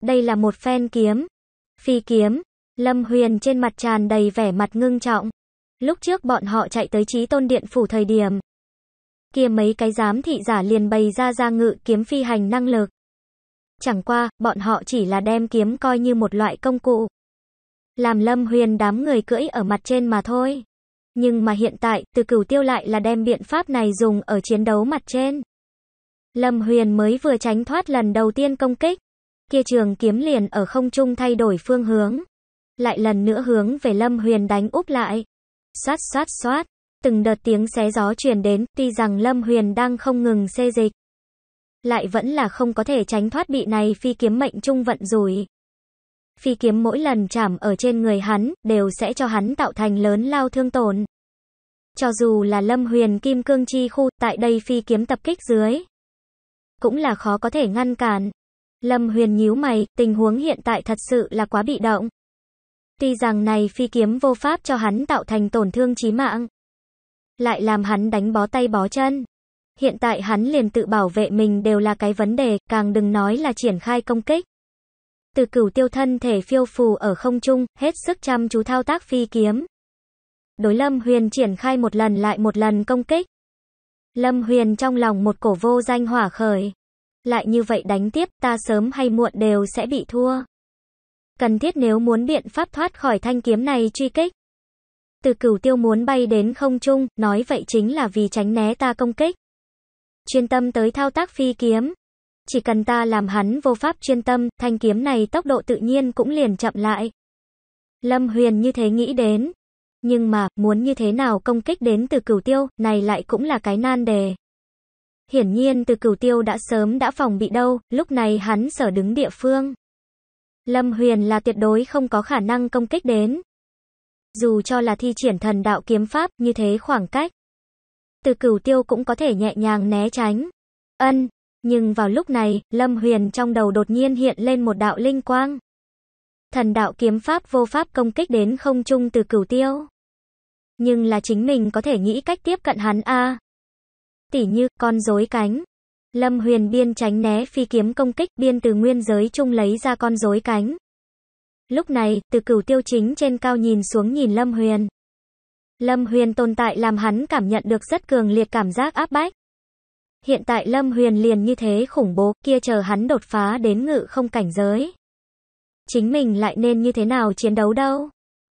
Đây là một phen kiếm. Phi kiếm. Lâm Huyền trên mặt tràn đầy vẻ mặt ngưng trọng. Lúc trước bọn họ chạy tới trí tôn điện phủ thời điểm. Kia mấy cái giám thị giả liền bày ra ra ngự kiếm phi hành năng lực. Chẳng qua, bọn họ chỉ là đem kiếm coi như một loại công cụ. Làm Lâm Huyền đám người cưỡi ở mặt trên mà thôi. Nhưng mà hiện tại, từ cửu tiêu lại là đem biện pháp này dùng ở chiến đấu mặt trên. Lâm Huyền mới vừa tránh thoát lần đầu tiên công kích. Kia trường kiếm liền ở không trung thay đổi phương hướng. Lại lần nữa hướng về Lâm Huyền đánh úp lại. Xoát xoát xoát, từng đợt tiếng xé gió truyền đến, tuy rằng Lâm Huyền đang không ngừng xê dịch. Lại vẫn là không có thể tránh thoát bị này phi kiếm mệnh trung vận rủi phi kiếm mỗi lần chạm ở trên người hắn, đều sẽ cho hắn tạo thành lớn lao thương tổn. Cho dù là lâm huyền kim cương chi khu, tại đây phi kiếm tập kích dưới, cũng là khó có thể ngăn cản. Lâm huyền nhíu mày, tình huống hiện tại thật sự là quá bị động. Tuy rằng này phi kiếm vô pháp cho hắn tạo thành tổn thương chí mạng, lại làm hắn đánh bó tay bó chân. Hiện tại hắn liền tự bảo vệ mình đều là cái vấn đề, càng đừng nói là triển khai công kích. Từ cửu tiêu thân thể phiêu phù ở không trung, hết sức chăm chú thao tác phi kiếm. Đối Lâm Huyền triển khai một lần lại một lần công kích. Lâm Huyền trong lòng một cổ vô danh hỏa khởi. Lại như vậy đánh tiếp ta sớm hay muộn đều sẽ bị thua. Cần thiết nếu muốn biện pháp thoát khỏi thanh kiếm này truy kích. Từ cửu tiêu muốn bay đến không trung, nói vậy chính là vì tránh né ta công kích. Chuyên tâm tới thao tác phi kiếm chỉ cần ta làm hắn vô pháp chuyên tâm, thanh kiếm này tốc độ tự nhiên cũng liền chậm lại. Lâm Huyền như thế nghĩ đến. Nhưng mà, muốn như thế nào công kích đến từ cửu tiêu, này lại cũng là cái nan đề. Hiển nhiên từ cửu tiêu đã sớm đã phòng bị đâu, lúc này hắn sở đứng địa phương. Lâm Huyền là tuyệt đối không có khả năng công kích đến. Dù cho là thi triển thần đạo kiếm pháp như thế khoảng cách. Từ cửu tiêu cũng có thể nhẹ nhàng né tránh. Ân, nhưng vào lúc này, Lâm Huyền trong đầu đột nhiên hiện lên một đạo linh quang. Thần đạo kiếm pháp vô pháp công kích đến không trung từ cửu tiêu. Nhưng là chính mình có thể nghĩ cách tiếp cận hắn a. À. Tỉ như con rối cánh. Lâm Huyền biên tránh né phi kiếm công kích, biên từ nguyên giới chung lấy ra con rối cánh. Lúc này, từ cửu tiêu chính trên cao nhìn xuống nhìn Lâm Huyền. Lâm Huyền tồn tại làm hắn cảm nhận được rất cường liệt cảm giác áp bách. Hiện tại Lâm Huyền liền như thế khủng bố, kia chờ hắn đột phá đến ngự không cảnh giới. Chính mình lại nên như thế nào chiến đấu đâu?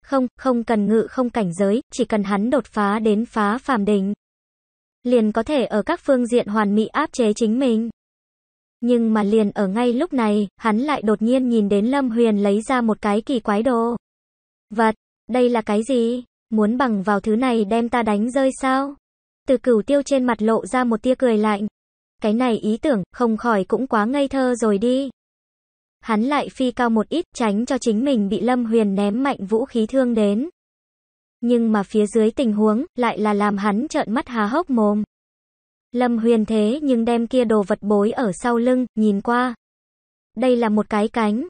Không, không cần ngự không cảnh giới, chỉ cần hắn đột phá đến phá phàm đình. Liền có thể ở các phương diện hoàn mỹ áp chế chính mình. Nhưng mà liền ở ngay lúc này, hắn lại đột nhiên nhìn đến Lâm Huyền lấy ra một cái kỳ quái đồ. Vật, đây là cái gì? Muốn bằng vào thứ này đem ta đánh rơi sao? từ cửu tiêu trên mặt lộ ra một tia cười lạnh. Cái này ý tưởng, không khỏi cũng quá ngây thơ rồi đi. Hắn lại phi cao một ít, tránh cho chính mình bị Lâm Huyền ném mạnh vũ khí thương đến. Nhưng mà phía dưới tình huống, lại là làm hắn trợn mắt há hốc mồm. Lâm Huyền thế nhưng đem kia đồ vật bối ở sau lưng, nhìn qua. Đây là một cái cánh.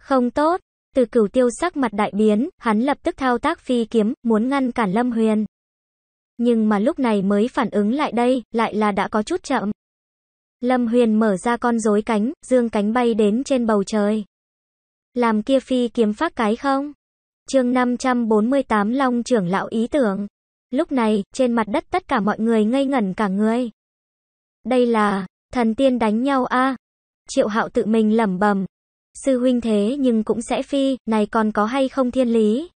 Không tốt. Từ cửu tiêu sắc mặt đại biến, hắn lập tức thao tác phi kiếm, muốn ngăn cản Lâm Huyền nhưng mà lúc này mới phản ứng lại đây, lại là đã có chút chậm. Lâm Huyền mở ra con rối cánh, dương cánh bay đến trên bầu trời. Làm kia phi kiếm phát cái không? chương 548 Long trưởng lão ý tưởng. Lúc này, trên mặt đất tất cả mọi người ngây ngẩn cả người. Đây là, thần tiên đánh nhau a Triệu hạo tự mình lẩm bẩm Sư huynh thế nhưng cũng sẽ phi, này còn có hay không thiên lý?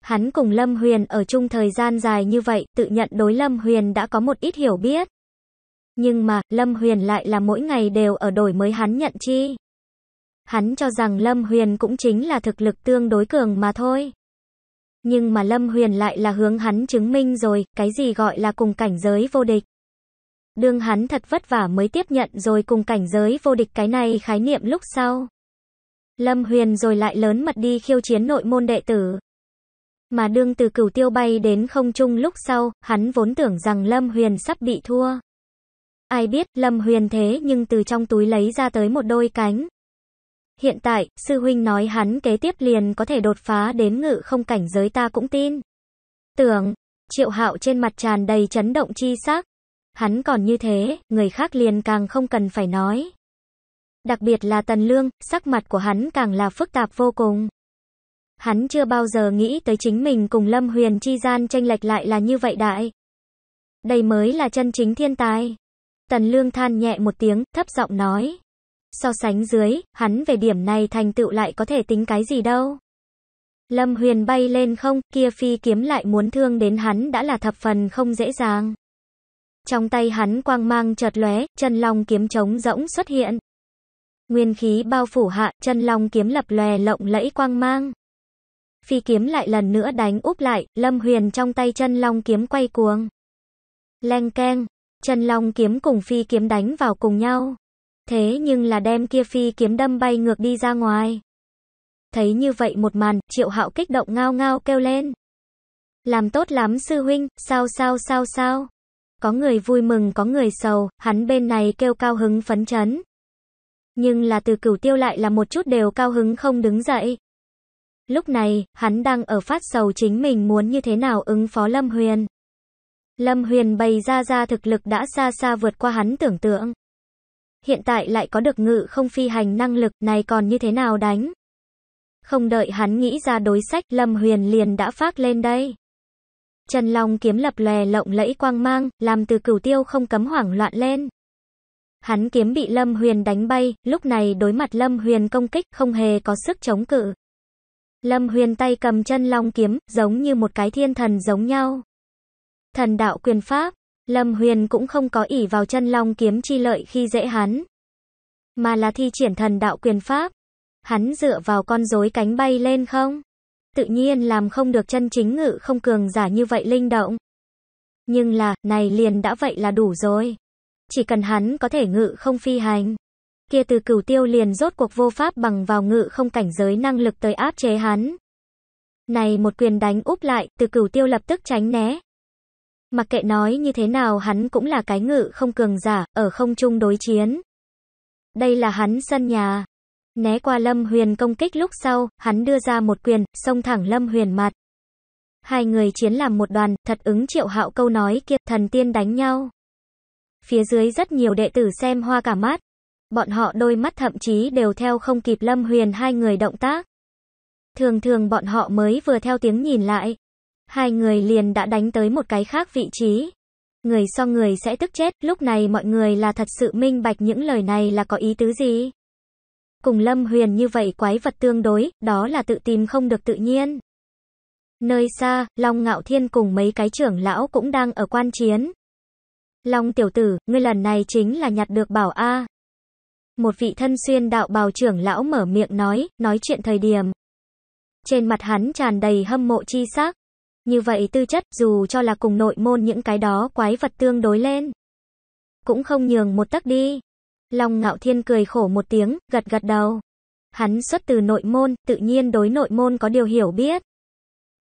Hắn cùng Lâm Huyền ở chung thời gian dài như vậy, tự nhận đối Lâm Huyền đã có một ít hiểu biết. Nhưng mà, Lâm Huyền lại là mỗi ngày đều ở đổi mới hắn nhận chi. Hắn cho rằng Lâm Huyền cũng chính là thực lực tương đối cường mà thôi. Nhưng mà Lâm Huyền lại là hướng hắn chứng minh rồi, cái gì gọi là cùng cảnh giới vô địch. Đương hắn thật vất vả mới tiếp nhận rồi cùng cảnh giới vô địch cái này khái niệm lúc sau. Lâm Huyền rồi lại lớn mật đi khiêu chiến nội môn đệ tử. Mà đương từ cửu tiêu bay đến không trung lúc sau, hắn vốn tưởng rằng Lâm Huyền sắp bị thua. Ai biết, Lâm Huyền thế nhưng từ trong túi lấy ra tới một đôi cánh. Hiện tại, sư huynh nói hắn kế tiếp liền có thể đột phá đến ngự không cảnh giới ta cũng tin. Tưởng, triệu hạo trên mặt tràn đầy chấn động chi sắc. Hắn còn như thế, người khác liền càng không cần phải nói. Đặc biệt là tần lương, sắc mặt của hắn càng là phức tạp vô cùng. Hắn chưa bao giờ nghĩ tới chính mình cùng Lâm Huyền chi gian tranh lệch lại là như vậy đại. Đây mới là chân chính thiên tài. Tần Lương than nhẹ một tiếng, thấp giọng nói. So sánh dưới, hắn về điểm này thành tựu lại có thể tính cái gì đâu. Lâm Huyền bay lên không, kia phi kiếm lại muốn thương đến hắn đã là thập phần không dễ dàng. Trong tay hắn quang mang chợt lóe, chân long kiếm trống rỗng xuất hiện. Nguyên khí bao phủ hạ, chân long kiếm lập lòe lộng lẫy quang mang phi kiếm lại lần nữa đánh úp lại, Lâm Huyền trong tay chân long kiếm quay cuồng. Leng keng, chân long kiếm cùng phi kiếm đánh vào cùng nhau. Thế nhưng là đem kia phi kiếm đâm bay ngược đi ra ngoài. Thấy như vậy một màn, triệu hạo kích động ngao ngao kêu lên. Làm tốt lắm sư huynh, sao sao sao sao. Có người vui mừng có người sầu, hắn bên này kêu cao hứng phấn chấn. Nhưng là từ cửu tiêu lại là một chút đều cao hứng không đứng dậy. Lúc này, hắn đang ở phát sầu chính mình muốn như thế nào ứng phó Lâm Huyền. Lâm Huyền bày ra ra thực lực đã xa xa vượt qua hắn tưởng tượng. Hiện tại lại có được ngự không phi hành năng lực này còn như thế nào đánh. Không đợi hắn nghĩ ra đối sách Lâm Huyền liền đã phát lên đây. Trần Long kiếm lập lè lộng lẫy quang mang, làm từ cửu tiêu không cấm hoảng loạn lên. Hắn kiếm bị Lâm Huyền đánh bay, lúc này đối mặt Lâm Huyền công kích không hề có sức chống cự. Lâm Huyền tay cầm chân long kiếm, giống như một cái thiên thần giống nhau. Thần đạo quyền pháp, Lâm Huyền cũng không có ỷ vào chân long kiếm chi lợi khi dễ hắn, mà là thi triển thần đạo quyền pháp. Hắn dựa vào con rối cánh bay lên không? Tự nhiên làm không được chân chính ngự không cường giả như vậy linh động. Nhưng là, này liền đã vậy là đủ rồi. Chỉ cần hắn có thể ngự không phi hành kia từ cửu tiêu liền rốt cuộc vô pháp bằng vào ngự không cảnh giới năng lực tới áp chế hắn. Này một quyền đánh úp lại, từ cửu tiêu lập tức tránh né. Mặc kệ nói như thế nào hắn cũng là cái ngự không cường giả, ở không trung đối chiến. Đây là hắn sân nhà. Né qua Lâm Huyền công kích lúc sau, hắn đưa ra một quyền, xông thẳng Lâm Huyền mặt. Hai người chiến làm một đoàn, thật ứng triệu hạo câu nói kia, thần tiên đánh nhau. Phía dưới rất nhiều đệ tử xem hoa cả mắt. Bọn họ đôi mắt thậm chí đều theo không kịp Lâm Huyền hai người động tác. Thường thường bọn họ mới vừa theo tiếng nhìn lại. Hai người liền đã đánh tới một cái khác vị trí. Người so người sẽ tức chết, lúc này mọi người là thật sự minh bạch những lời này là có ý tứ gì. Cùng Lâm Huyền như vậy quái vật tương đối, đó là tự tìm không được tự nhiên. Nơi xa, Long Ngạo Thiên cùng mấy cái trưởng lão cũng đang ở quan chiến. Long tiểu tử, ngươi lần này chính là nhặt được bảo A một vị thân xuyên đạo bào trưởng lão mở miệng nói, nói chuyện thời điểm. Trên mặt hắn tràn đầy hâm mộ chi sắc. Như vậy tư chất, dù cho là cùng nội môn những cái đó quái vật tương đối lên. Cũng không nhường một tấc đi. Long ngạo thiên cười khổ một tiếng, gật gật đầu. Hắn xuất từ nội môn, tự nhiên đối nội môn có điều hiểu biết.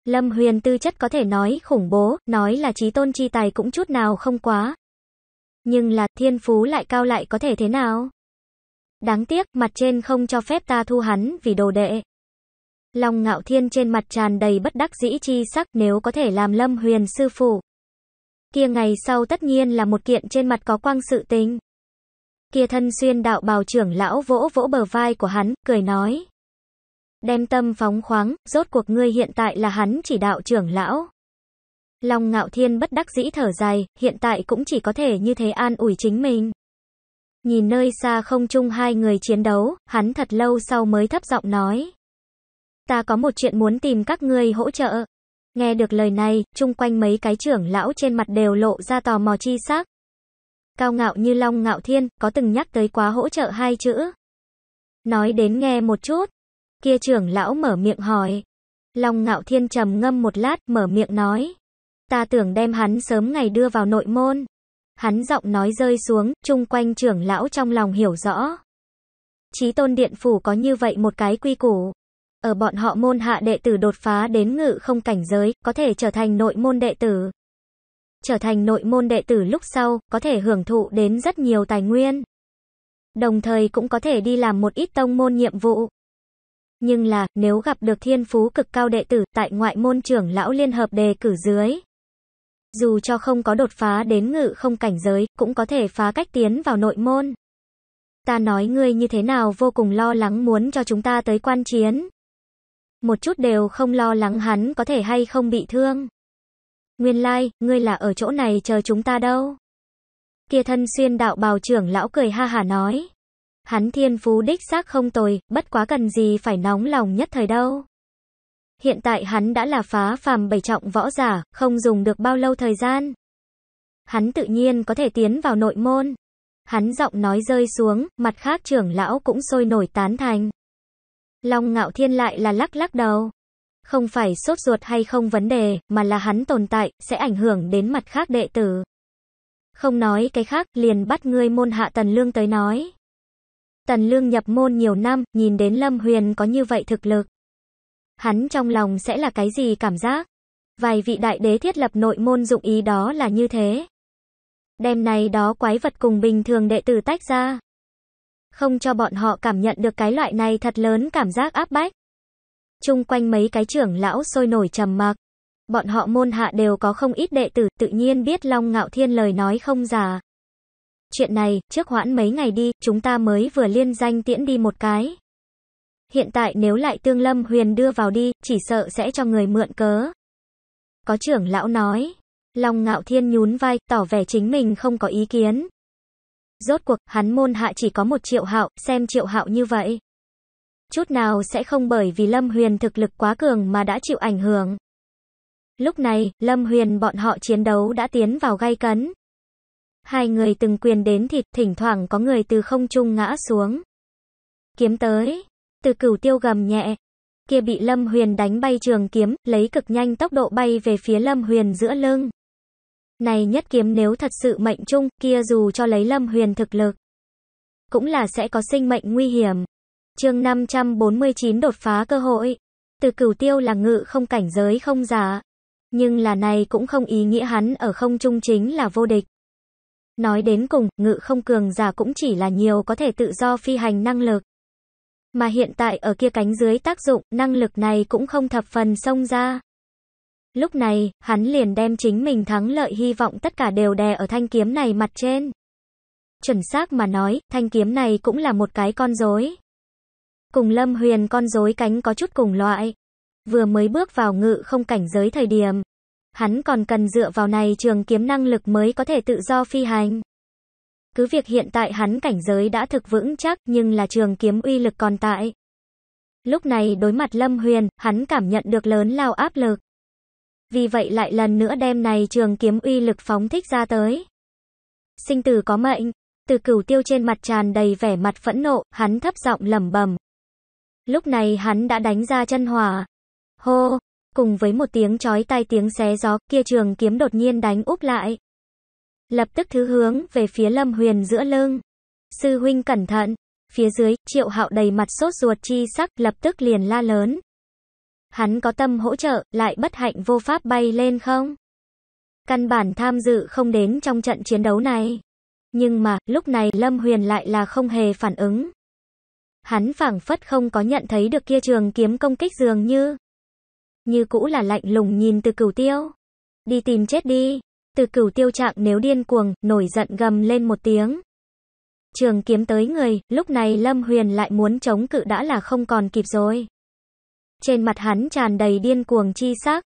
Lâm huyền tư chất có thể nói khủng bố, nói là trí tôn chi tài cũng chút nào không quá. Nhưng là thiên phú lại cao lại có thể thế nào? Đáng tiếc, mặt trên không cho phép ta thu hắn vì đồ đệ. Lòng ngạo thiên trên mặt tràn đầy bất đắc dĩ chi sắc nếu có thể làm lâm huyền sư phụ. Kia ngày sau tất nhiên là một kiện trên mặt có quang sự tình. Kia thân xuyên đạo bào trưởng lão vỗ vỗ bờ vai của hắn, cười nói. Đem tâm phóng khoáng, rốt cuộc ngươi hiện tại là hắn chỉ đạo trưởng lão. Lòng ngạo thiên bất đắc dĩ thở dài, hiện tại cũng chỉ có thể như thế an ủi chính mình. Nhìn nơi xa không trung hai người chiến đấu, hắn thật lâu sau mới thấp giọng nói. Ta có một chuyện muốn tìm các ngươi hỗ trợ. Nghe được lời này, chung quanh mấy cái trưởng lão trên mặt đều lộ ra tò mò chi sắc. Cao ngạo như Long Ngạo Thiên, có từng nhắc tới quá hỗ trợ hai chữ. Nói đến nghe một chút. Kia trưởng lão mở miệng hỏi. Long Ngạo Thiên trầm ngâm một lát, mở miệng nói. Ta tưởng đem hắn sớm ngày đưa vào nội môn. Hắn giọng nói rơi xuống, chung quanh trưởng lão trong lòng hiểu rõ. Chí tôn điện phủ có như vậy một cái quy củ. Ở bọn họ môn hạ đệ tử đột phá đến ngự không cảnh giới, có thể trở thành nội môn đệ tử. Trở thành nội môn đệ tử lúc sau, có thể hưởng thụ đến rất nhiều tài nguyên. Đồng thời cũng có thể đi làm một ít tông môn nhiệm vụ. Nhưng là, nếu gặp được thiên phú cực cao đệ tử tại ngoại môn trưởng lão liên hợp đề cử dưới, dù cho không có đột phá đến ngự không cảnh giới, cũng có thể phá cách tiến vào nội môn. Ta nói ngươi như thế nào vô cùng lo lắng muốn cho chúng ta tới quan chiến. Một chút đều không lo lắng hắn có thể hay không bị thương. Nguyên lai, like, ngươi là ở chỗ này chờ chúng ta đâu. Kia thân xuyên đạo bào trưởng lão cười ha hà nói. Hắn thiên phú đích xác không tồi, bất quá cần gì phải nóng lòng nhất thời đâu. Hiện tại hắn đã là phá phàm bảy trọng võ giả, không dùng được bao lâu thời gian. Hắn tự nhiên có thể tiến vào nội môn. Hắn giọng nói rơi xuống, mặt khác trưởng lão cũng sôi nổi tán thành. Long ngạo thiên lại là lắc lắc đầu. Không phải sốt ruột hay không vấn đề, mà là hắn tồn tại, sẽ ảnh hưởng đến mặt khác đệ tử. Không nói cái khác, liền bắt ngươi môn hạ tần lương tới nói. Tần lương nhập môn nhiều năm, nhìn đến Lâm Huyền có như vậy thực lực hắn trong lòng sẽ là cái gì cảm giác. Vài vị đại đế thiết lập nội môn dụng ý đó là như thế. Đêm này đó quái vật cùng bình thường đệ tử tách ra. Không cho bọn họ cảm nhận được cái loại này thật lớn cảm giác áp bách. Trung quanh mấy cái trưởng lão sôi nổi trầm mặc. Bọn họ môn hạ đều có không ít đệ tử, tự nhiên biết Long Ngạo Thiên lời nói không giả. Chuyện này, trước hoãn mấy ngày đi, chúng ta mới vừa liên danh tiễn đi một cái. Hiện tại nếu lại Tương Lâm Huyền đưa vào đi, chỉ sợ sẽ cho người mượn cớ. Có trưởng lão nói. Long Ngạo Thiên nhún vai, tỏ vẻ chính mình không có ý kiến. Rốt cuộc, hắn môn hạ chỉ có một triệu hạo, xem triệu hạo như vậy. Chút nào sẽ không bởi vì Lâm Huyền thực lực quá cường mà đã chịu ảnh hưởng. Lúc này, Lâm Huyền bọn họ chiến đấu đã tiến vào gay cấn. Hai người từng quyền đến thịt, thỉnh thoảng có người từ không trung ngã xuống. Kiếm tới, từ cửu tiêu gầm nhẹ. Kia bị Lâm Huyền đánh bay trường kiếm, lấy cực nhanh tốc độ bay về phía Lâm Huyền giữa lưng. Này nhất kiếm nếu thật sự mệnh trung, kia dù cho lấy Lâm Huyền thực lực, cũng là sẽ có sinh mệnh nguy hiểm. Chương 549 đột phá cơ hội. Từ cửu tiêu là ngự không cảnh giới không giả. Nhưng là này cũng không ý nghĩa hắn ở không trung chính là vô địch. Nói đến cùng, ngự không cường giả cũng chỉ là nhiều có thể tự do phi hành năng lực mà hiện tại ở kia cánh dưới tác dụng, năng lực này cũng không thập phần xông ra. Lúc này, hắn liền đem chính mình thắng lợi hy vọng tất cả đều đè ở thanh kiếm này mặt trên. Chuẩn xác mà nói, thanh kiếm này cũng là một cái con rối. Cùng Lâm Huyền con rối cánh có chút cùng loại. Vừa mới bước vào ngự không cảnh giới thời điểm, hắn còn cần dựa vào này trường kiếm năng lực mới có thể tự do phi hành cứ việc hiện tại hắn cảnh giới đã thực vững chắc nhưng là trường kiếm uy lực còn tại. Lúc này đối mặt Lâm Huyền, hắn cảm nhận được lớn lao áp lực. Vì vậy lại lần nữa đem này trường kiếm uy lực phóng thích ra tới. Sinh tử có mệnh, từ cửu tiêu trên mặt tràn đầy vẻ mặt phẫn nộ, hắn thấp giọng lầm bầm. Lúc này hắn đã đánh ra chân hỏa. Hô, cùng với một tiếng chói tai tiếng xé gió, kia trường kiếm đột nhiên đánh úp lại, lập tức thứ hướng về phía Lâm Huyền giữa lưng. Sư huynh cẩn thận, phía dưới, triệu hạo đầy mặt sốt ruột chi sắc, lập tức liền la lớn. Hắn có tâm hỗ trợ, lại bất hạnh vô pháp bay lên không? Căn bản tham dự không đến trong trận chiến đấu này. Nhưng mà, lúc này Lâm Huyền lại là không hề phản ứng. Hắn phảng phất không có nhận thấy được kia trường kiếm công kích dường như. Như cũ là lạnh lùng nhìn từ cửu tiêu. Đi tìm chết đi. Từ cửu tiêu trạng nếu điên cuồng, nổi giận gầm lên một tiếng. Trường kiếm tới người, lúc này Lâm Huyền lại muốn chống cự đã là không còn kịp rồi. Trên mặt hắn tràn đầy điên cuồng chi sắc.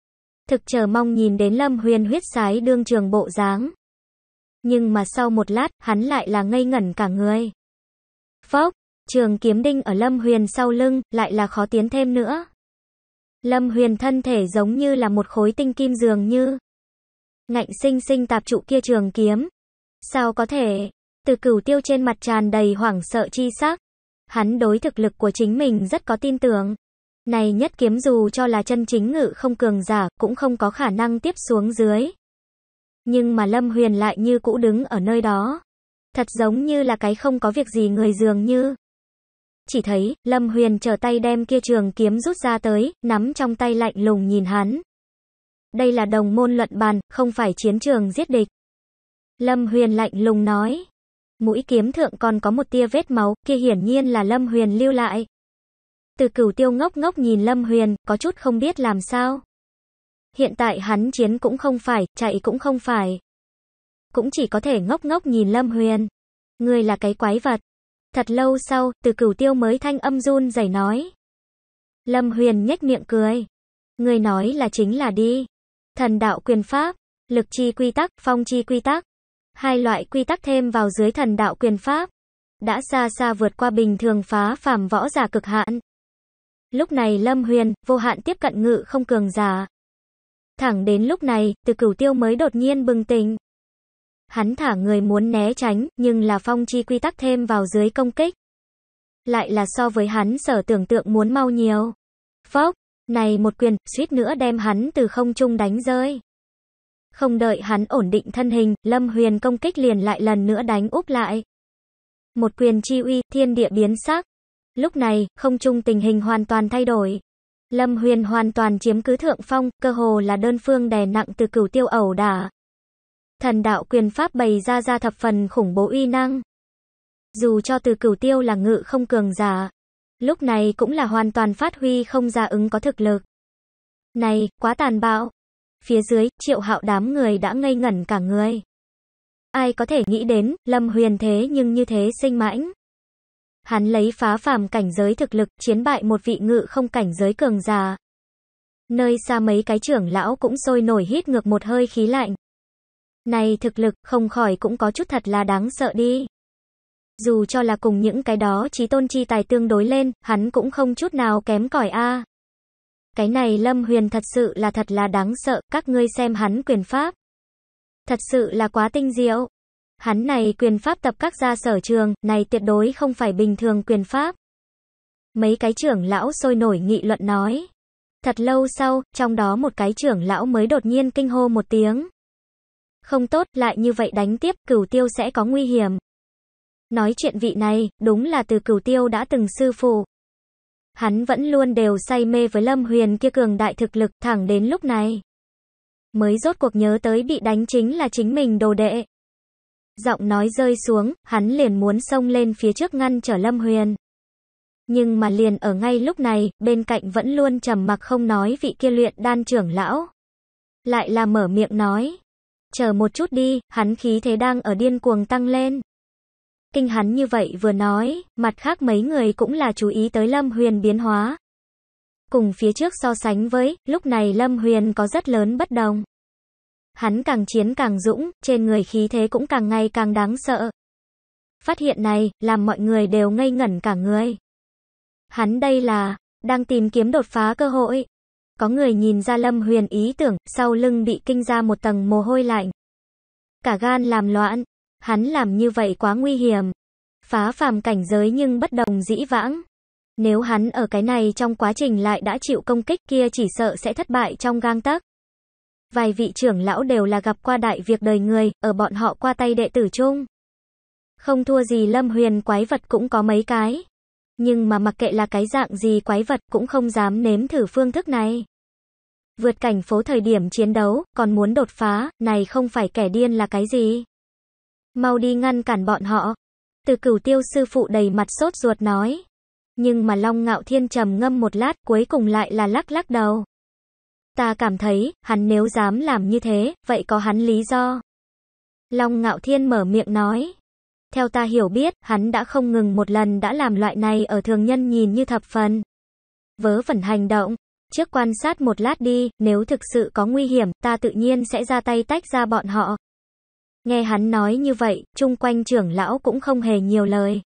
Thực chờ mong nhìn đến Lâm Huyền huyết sái đương trường bộ dáng. Nhưng mà sau một lát, hắn lại là ngây ngẩn cả người. Phốc, trường kiếm đinh ở Lâm Huyền sau lưng, lại là khó tiến thêm nữa. Lâm Huyền thân thể giống như là một khối tinh kim dường như ngạnh sinh sinh tạp trụ kia trường kiếm. Sao có thể? Từ cửu tiêu trên mặt tràn đầy hoảng sợ chi sắc. Hắn đối thực lực của chính mình rất có tin tưởng. Này nhất kiếm dù cho là chân chính ngự không cường giả, cũng không có khả năng tiếp xuống dưới. Nhưng mà Lâm Huyền lại như cũ đứng ở nơi đó. Thật giống như là cái không có việc gì người dường như. Chỉ thấy, Lâm Huyền trở tay đem kia trường kiếm rút ra tới, nắm trong tay lạnh lùng nhìn hắn. Đây là đồng môn luận bàn, không phải chiến trường giết địch. Lâm Huyền lạnh lùng nói. Mũi kiếm thượng còn có một tia vết máu, kia hiển nhiên là Lâm Huyền lưu lại. Từ cửu tiêu ngốc ngốc nhìn Lâm Huyền, có chút không biết làm sao. Hiện tại hắn chiến cũng không phải, chạy cũng không phải. Cũng chỉ có thể ngốc ngốc nhìn Lâm Huyền. Người là cái quái vật. Thật lâu sau, từ cửu tiêu mới thanh âm run rẩy nói. Lâm Huyền nhếch miệng cười. Người nói là chính là đi. Thần đạo quyền pháp, lực chi quy tắc, phong chi quy tắc. Hai loại quy tắc thêm vào dưới thần đạo quyền pháp, đã xa xa vượt qua bình thường phá phàm võ giả cực hạn. Lúc này Lâm Huyền, vô hạn tiếp cận ngự không cường giả. Thẳng đến lúc này, từ cửu tiêu mới đột nhiên bừng tỉnh. Hắn thả người muốn né tránh, nhưng là phong chi quy tắc thêm vào dưới công kích. Lại là so với hắn sở tưởng tượng muốn mau nhiều. Phốc, này một quyền, suýt nữa đem hắn từ không trung đánh rơi. Không đợi hắn ổn định thân hình, Lâm Huyền công kích liền lại lần nữa đánh úp lại. Một quyền chi uy, thiên địa biến sắc. Lúc này, không trung tình hình hoàn toàn thay đổi. Lâm Huyền hoàn toàn chiếm cứ thượng phong, cơ hồ là đơn phương đè nặng từ cửu tiêu ẩu đả. Thần đạo quyền pháp bày ra ra thập phần khủng bố uy năng. Dù cho từ cửu tiêu là ngự không cường giả, Lúc này cũng là hoàn toàn phát huy không ra ứng có thực lực. Này, quá tàn bạo. Phía dưới, triệu hạo đám người đã ngây ngẩn cả người. Ai có thể nghĩ đến, Lâm Huyền thế nhưng như thế sinh mãnh. Hắn lấy phá phàm cảnh giới thực lực, chiến bại một vị ngự không cảnh giới cường già. Nơi xa mấy cái trưởng lão cũng sôi nổi hít ngược một hơi khí lạnh. Này thực lực, không khỏi cũng có chút thật là đáng sợ đi dù cho là cùng những cái đó trí tôn chi tài tương đối lên, hắn cũng không chút nào kém cỏi a. Cái này Lâm Huyền thật sự là thật là đáng sợ, các ngươi xem hắn quyền pháp. Thật sự là quá tinh diệu. Hắn này quyền pháp tập các gia sở trường, này tuyệt đối không phải bình thường quyền pháp. Mấy cái trưởng lão sôi nổi nghị luận nói. Thật lâu sau, trong đó một cái trưởng lão mới đột nhiên kinh hô một tiếng. Không tốt, lại như vậy đánh tiếp, cửu tiêu sẽ có nguy hiểm. Nói chuyện vị này, đúng là từ cửu tiêu đã từng sư phụ. Hắn vẫn luôn đều say mê với Lâm Huyền kia cường đại thực lực thẳng đến lúc này. Mới rốt cuộc nhớ tới bị đánh chính là chính mình đồ đệ. Giọng nói rơi xuống, hắn liền muốn xông lên phía trước ngăn trở Lâm Huyền. Nhưng mà liền ở ngay lúc này, bên cạnh vẫn luôn trầm mặc không nói vị kia luyện đan trưởng lão. Lại là mở miệng nói. Chờ một chút đi, hắn khí thế đang ở điên cuồng tăng lên. Kinh hắn như vậy vừa nói, mặt khác mấy người cũng là chú ý tới Lâm Huyền biến hóa. Cùng phía trước so sánh với, lúc này Lâm Huyền có rất lớn bất đồng. Hắn càng chiến càng dũng, trên người khí thế cũng càng ngày càng đáng sợ. Phát hiện này, làm mọi người đều ngây ngẩn cả người. Hắn đây là, đang tìm kiếm đột phá cơ hội. Có người nhìn ra Lâm Huyền ý tưởng, sau lưng bị kinh ra một tầng mồ hôi lạnh. Cả gan làm loạn, Hắn làm như vậy quá nguy hiểm. Phá phàm cảnh giới nhưng bất đồng dĩ vãng. Nếu hắn ở cái này trong quá trình lại đã chịu công kích kia chỉ sợ sẽ thất bại trong gang tấc Vài vị trưởng lão đều là gặp qua đại việc đời người, ở bọn họ qua tay đệ tử chung. Không thua gì lâm huyền quái vật cũng có mấy cái. Nhưng mà mặc kệ là cái dạng gì quái vật cũng không dám nếm thử phương thức này. Vượt cảnh phố thời điểm chiến đấu, còn muốn đột phá, này không phải kẻ điên là cái gì. Mau đi ngăn cản bọn họ. Từ cửu tiêu sư phụ đầy mặt sốt ruột nói. Nhưng mà Long Ngạo Thiên trầm ngâm một lát cuối cùng lại là lắc lắc đầu. Ta cảm thấy, hắn nếu dám làm như thế, vậy có hắn lý do. Long Ngạo Thiên mở miệng nói. Theo ta hiểu biết, hắn đã không ngừng một lần đã làm loại này ở thường nhân nhìn như thập phần. Vớ vẩn hành động, trước quan sát một lát đi, nếu thực sự có nguy hiểm, ta tự nhiên sẽ ra tay tách ra bọn họ, Nghe hắn nói như vậy, chung quanh trưởng lão cũng không hề nhiều lời.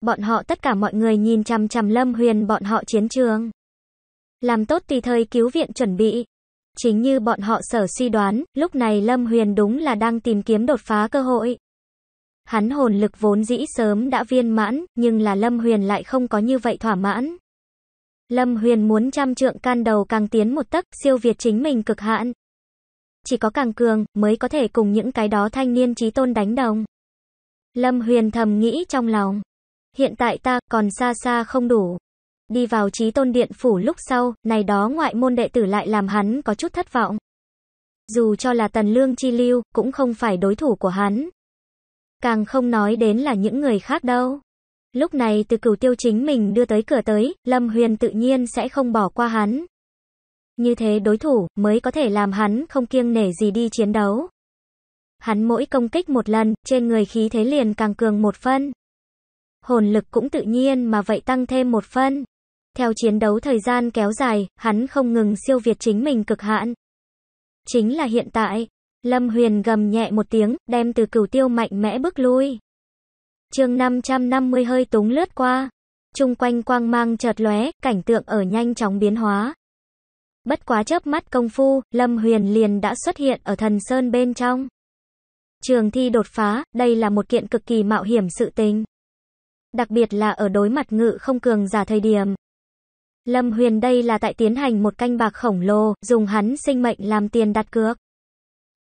Bọn họ tất cả mọi người nhìn chằm chằm Lâm Huyền bọn họ chiến trường. Làm tốt tùy thời cứu viện chuẩn bị. Chính như bọn họ sở suy đoán, lúc này Lâm Huyền đúng là đang tìm kiếm đột phá cơ hội. Hắn hồn lực vốn dĩ sớm đã viên mãn, nhưng là Lâm Huyền lại không có như vậy thỏa mãn. Lâm Huyền muốn trăm trượng can đầu càng tiến một tấc, siêu việt chính mình cực hạn chỉ có càng cường mới có thể cùng những cái đó thanh niên trí tôn đánh đồng. Lâm Huyền thầm nghĩ trong lòng. Hiện tại ta còn xa xa không đủ. Đi vào trí tôn điện phủ lúc sau, này đó ngoại môn đệ tử lại làm hắn có chút thất vọng. Dù cho là tần lương chi lưu, cũng không phải đối thủ của hắn. Càng không nói đến là những người khác đâu. Lúc này từ cửu tiêu chính mình đưa tới cửa tới, Lâm Huyền tự nhiên sẽ không bỏ qua hắn. Như thế đối thủ mới có thể làm hắn không kiêng nể gì đi chiến đấu. Hắn mỗi công kích một lần, trên người khí thế liền càng cường một phân. Hồn lực cũng tự nhiên mà vậy tăng thêm một phân. Theo chiến đấu thời gian kéo dài, hắn không ngừng siêu việt chính mình cực hạn. Chính là hiện tại, Lâm Huyền gầm nhẹ một tiếng, đem từ cửu tiêu mạnh mẽ bước lui. chương 550 hơi túng lướt qua. Trung quanh quang mang chợt lóe, cảnh tượng ở nhanh chóng biến hóa. Bất quá chớp mắt công phu, Lâm Huyền liền đã xuất hiện ở thần sơn bên trong. Trường thi đột phá, đây là một kiện cực kỳ mạo hiểm sự tình. Đặc biệt là ở đối mặt ngự không cường giả thời điểm. Lâm Huyền đây là tại tiến hành một canh bạc khổng lồ, dùng hắn sinh mệnh làm tiền đặt cược.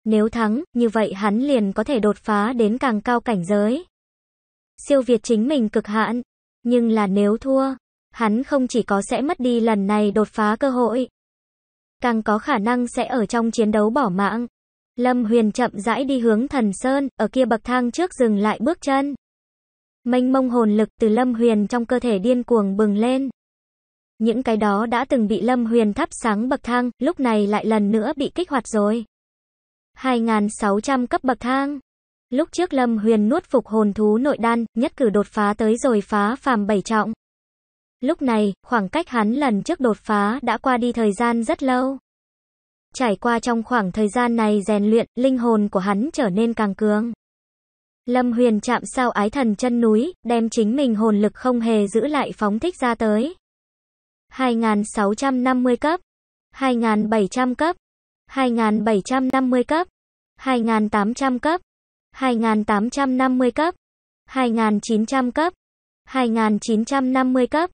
Nếu thắng, như vậy hắn liền có thể đột phá đến càng cao cảnh giới. Siêu việt chính mình cực hạn. Nhưng là nếu thua, hắn không chỉ có sẽ mất đi lần này đột phá cơ hội, càng có khả năng sẽ ở trong chiến đấu bỏ mạng. Lâm Huyền chậm rãi đi hướng thần sơn, ở kia bậc thang trước dừng lại bước chân. Mênh mông hồn lực từ Lâm Huyền trong cơ thể điên cuồng bừng lên. Những cái đó đã từng bị Lâm Huyền thắp sáng bậc thang, lúc này lại lần nữa bị kích hoạt rồi. 2.600 cấp bậc thang. Lúc trước Lâm Huyền nuốt phục hồn thú nội đan, nhất cử đột phá tới rồi phá phàm bảy trọng. Lúc này, khoảng cách hắn lần trước đột phá đã qua đi thời gian rất lâu. Trải qua trong khoảng thời gian này rèn luyện, linh hồn của hắn trở nên càng cường. Lâm Huyền chạm sao ái thần chân núi, đem chính mình hồn lực không hề giữ lại phóng thích ra tới. 2650 cấp, 2700 cấp, 2750 cấp, 2800 cấp, 2850 cấp, 2900 cấp, 2950 cấp,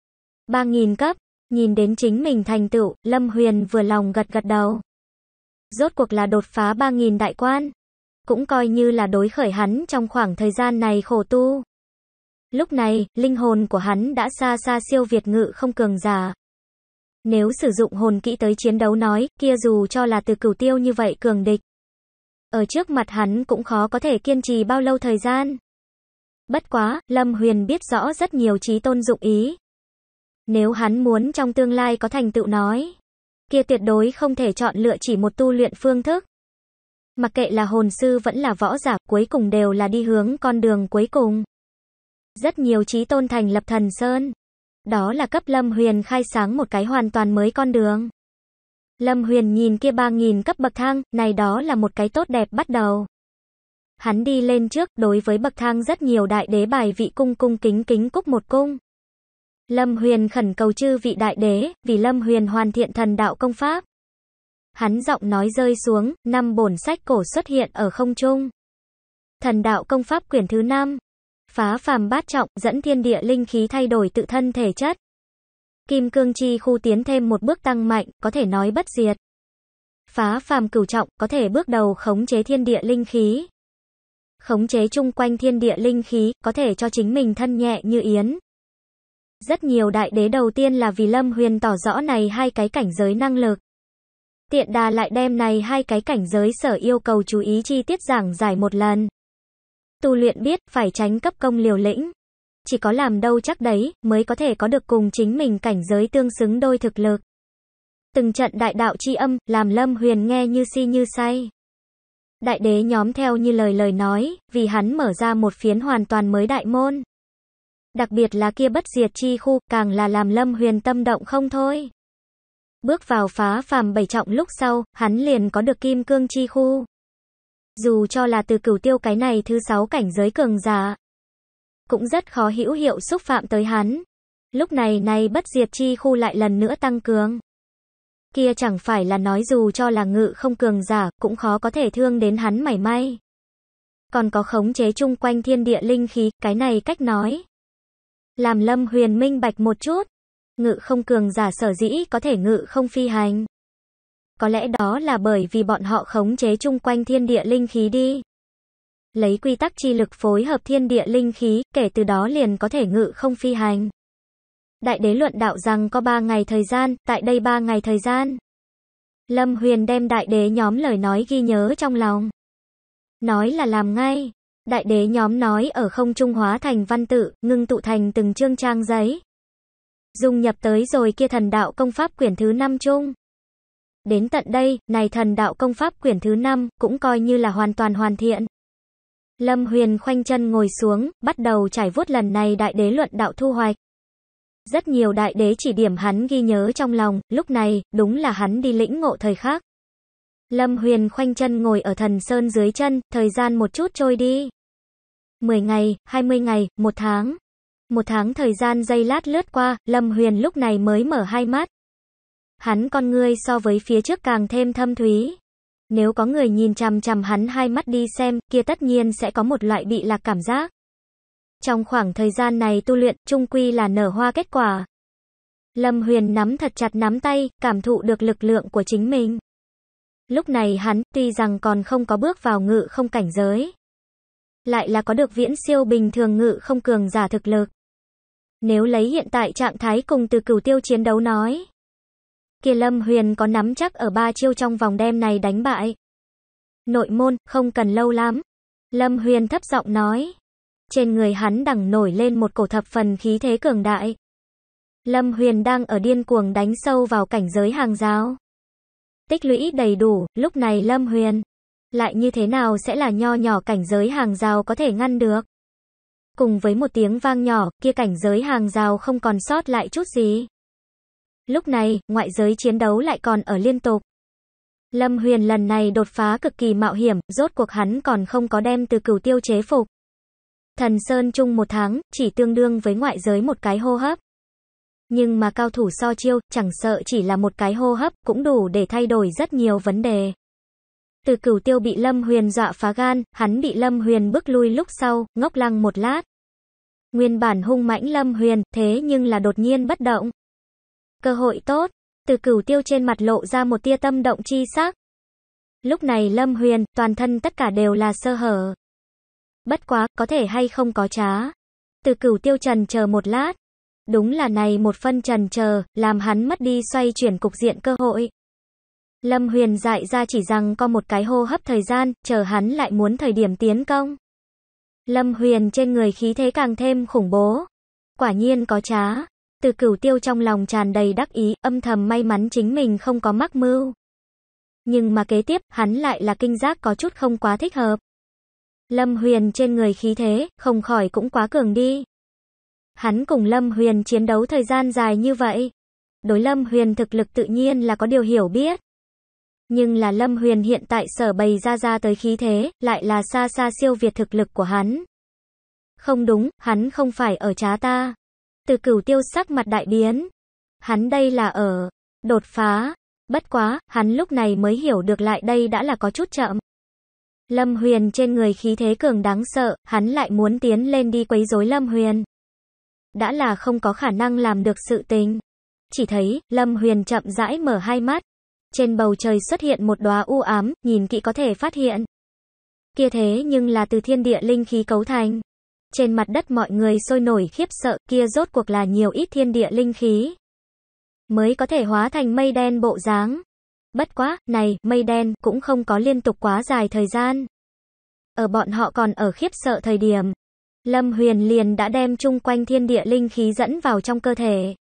3.000 cấp, nhìn đến chính mình thành tựu, Lâm Huyền vừa lòng gật gật đầu. Rốt cuộc là đột phá 3.000 đại quan, cũng coi như là đối khởi hắn trong khoảng thời gian này khổ tu. Lúc này, linh hồn của hắn đã xa xa siêu việt ngự không cường giả. Nếu sử dụng hồn kỹ tới chiến đấu nói, kia dù cho là từ cửu tiêu như vậy cường địch. Ở trước mặt hắn cũng khó có thể kiên trì bao lâu thời gian. Bất quá, Lâm Huyền biết rõ rất nhiều trí tôn dụng ý. Nếu hắn muốn trong tương lai có thành tựu nói, kia tuyệt đối không thể chọn lựa chỉ một tu luyện phương thức. Mặc kệ là hồn sư vẫn là võ giả, cuối cùng đều là đi hướng con đường cuối cùng. Rất nhiều trí tôn thành lập thần sơn. Đó là cấp Lâm Huyền khai sáng một cái hoàn toàn mới con đường. Lâm Huyền nhìn kia ba nghìn cấp bậc thang, này đó là một cái tốt đẹp bắt đầu. Hắn đi lên trước, đối với bậc thang rất nhiều đại đế bài vị cung cung kính kính cúc một cung. Lâm Huyền khẩn cầu chư vị đại đế, vì Lâm Huyền hoàn thiện thần đạo công pháp. Hắn giọng nói rơi xuống, năm bổn sách cổ xuất hiện ở không trung. Thần đạo công pháp quyển thứ 5. Phá phàm bát trọng, dẫn thiên địa linh khí thay đổi tự thân thể chất. Kim cương chi khu tiến thêm một bước tăng mạnh, có thể nói bất diệt. Phá phàm cửu trọng, có thể bước đầu khống chế thiên địa linh khí. Khống chế chung quanh thiên địa linh khí, có thể cho chính mình thân nhẹ như yến, rất nhiều đại đế đầu tiên là vì Lâm Huyền tỏ rõ này hai cái cảnh giới năng lực. Tiện đà lại đem này hai cái cảnh giới sở yêu cầu chú ý chi tiết giảng giải một lần. Tu luyện biết phải tránh cấp công liều lĩnh. Chỉ có làm đâu chắc đấy mới có thể có được cùng chính mình cảnh giới tương xứng đôi thực lực. Từng trận đại đạo chi âm làm Lâm Huyền nghe như si như say. Đại đế nhóm theo như lời lời nói, vì hắn mở ra một phiến hoàn toàn mới đại môn. Đặc biệt là kia bất diệt chi khu, càng là làm Lâm Huyền tâm động không thôi. Bước vào phá phàm bảy trọng lúc sau, hắn liền có được kim cương chi khu. Dù cho là từ cửu tiêu cái này thứ sáu cảnh giới cường giả, cũng rất khó hữu hiệu xúc phạm tới hắn. Lúc này này bất diệt chi khu lại lần nữa tăng cường. Kia chẳng phải là nói dù cho là ngự không cường giả, cũng khó có thể thương đến hắn mảy may. Còn có khống chế chung quanh thiên địa linh khí, cái này cách nói làm Lâm Huyền minh bạch một chút. Ngự không cường giả sở dĩ có thể ngự không phi hành. Có lẽ đó là bởi vì bọn họ khống chế chung quanh thiên địa linh khí đi. Lấy quy tắc chi lực phối hợp thiên địa linh khí, kể từ đó liền có thể ngự không phi hành. Đại đế luận đạo rằng có ba ngày thời gian, tại đây ba ngày thời gian. Lâm Huyền đem đại đế nhóm lời nói ghi nhớ trong lòng. Nói là làm ngay, Đại đế nhóm nói ở không trung hóa thành văn tự, ngưng tụ thành từng chương trang giấy. Dung nhập tới rồi kia thần đạo công pháp quyển thứ 5 chung. Đến tận đây, này thần đạo công pháp quyển thứ 5 cũng coi như là hoàn toàn hoàn thiện. Lâm Huyền khoanh chân ngồi xuống, bắt đầu trải vuốt lần này đại đế luận đạo thu hoạch. Rất nhiều đại đế chỉ điểm hắn ghi nhớ trong lòng, lúc này, đúng là hắn đi lĩnh ngộ thời khác. Lâm Huyền khoanh chân ngồi ở thần sơn dưới chân, thời gian một chút trôi đi. 10 ngày, 20 ngày, một tháng. Một tháng thời gian dây lát lướt qua, Lâm Huyền lúc này mới mở hai mắt. Hắn con ngươi so với phía trước càng thêm thâm thúy. Nếu có người nhìn chằm chằm hắn hai mắt đi xem, kia tất nhiên sẽ có một loại bị lạc cảm giác. Trong khoảng thời gian này tu luyện, trung quy là nở hoa kết quả. Lâm Huyền nắm thật chặt nắm tay, cảm thụ được lực lượng của chính mình. Lúc này hắn tuy rằng còn không có bước vào ngự không cảnh giới. Lại là có được viễn siêu bình thường ngự không cường giả thực lực. Nếu lấy hiện tại trạng thái cùng từ cửu tiêu chiến đấu nói. Kia Lâm Huyền có nắm chắc ở ba chiêu trong vòng đêm này đánh bại. Nội môn, không cần lâu lắm. Lâm Huyền thấp giọng nói. Trên người hắn đằng nổi lên một cổ thập phần khí thế cường đại. Lâm Huyền đang ở điên cuồng đánh sâu vào cảnh giới hàng giáo tích lũy đầy đủ, lúc này Lâm Huyền lại như thế nào sẽ là nho nhỏ cảnh giới hàng rào có thể ngăn được. Cùng với một tiếng vang nhỏ, kia cảnh giới hàng rào không còn sót lại chút gì. Lúc này, ngoại giới chiến đấu lại còn ở liên tục. Lâm Huyền lần này đột phá cực kỳ mạo hiểm, rốt cuộc hắn còn không có đem từ cửu tiêu chế phục. Thần Sơn chung một tháng, chỉ tương đương với ngoại giới một cái hô hấp. Nhưng mà cao thủ so chiêu, chẳng sợ chỉ là một cái hô hấp, cũng đủ để thay đổi rất nhiều vấn đề. Từ cửu tiêu bị Lâm Huyền dọa phá gan, hắn bị Lâm Huyền bước lui lúc sau, ngốc lăng một lát. Nguyên bản hung mãnh Lâm Huyền, thế nhưng là đột nhiên bất động. Cơ hội tốt, từ cửu tiêu trên mặt lộ ra một tia tâm động chi sắc. Lúc này Lâm Huyền, toàn thân tất cả đều là sơ hở. Bất quá, có thể hay không có trá. Từ cửu tiêu trần chờ một lát. Đúng là này một phân trần chờ, làm hắn mất đi xoay chuyển cục diện cơ hội. Lâm Huyền dạy ra chỉ rằng có một cái hô hấp thời gian, chờ hắn lại muốn thời điểm tiến công. Lâm Huyền trên người khí thế càng thêm khủng bố. Quả nhiên có trá. Từ cửu tiêu trong lòng tràn đầy đắc ý, âm thầm may mắn chính mình không có mắc mưu. Nhưng mà kế tiếp, hắn lại là kinh giác có chút không quá thích hợp. Lâm Huyền trên người khí thế, không khỏi cũng quá cường đi. Hắn cùng Lâm Huyền chiến đấu thời gian dài như vậy. Đối Lâm Huyền thực lực tự nhiên là có điều hiểu biết. Nhưng là Lâm Huyền hiện tại sở bày ra ra tới khí thế, lại là xa xa siêu việt thực lực của hắn. Không đúng, hắn không phải ở trá ta. Từ cửu tiêu sắc mặt đại biến. Hắn đây là ở, đột phá. Bất quá, hắn lúc này mới hiểu được lại đây đã là có chút chậm. Lâm Huyền trên người khí thế cường đáng sợ, hắn lại muốn tiến lên đi quấy rối Lâm Huyền đã là không có khả năng làm được sự tình. Chỉ thấy, Lâm Huyền chậm rãi mở hai mắt. Trên bầu trời xuất hiện một đóa u ám, nhìn kỹ có thể phát hiện. Kia thế nhưng là từ thiên địa linh khí cấu thành. Trên mặt đất mọi người sôi nổi khiếp sợ, kia rốt cuộc là nhiều ít thiên địa linh khí. Mới có thể hóa thành mây đen bộ dáng. Bất quá, này, mây đen, cũng không có liên tục quá dài thời gian. Ở bọn họ còn ở khiếp sợ thời điểm, Lâm Huyền liền đã đem chung quanh thiên địa linh khí dẫn vào trong cơ thể.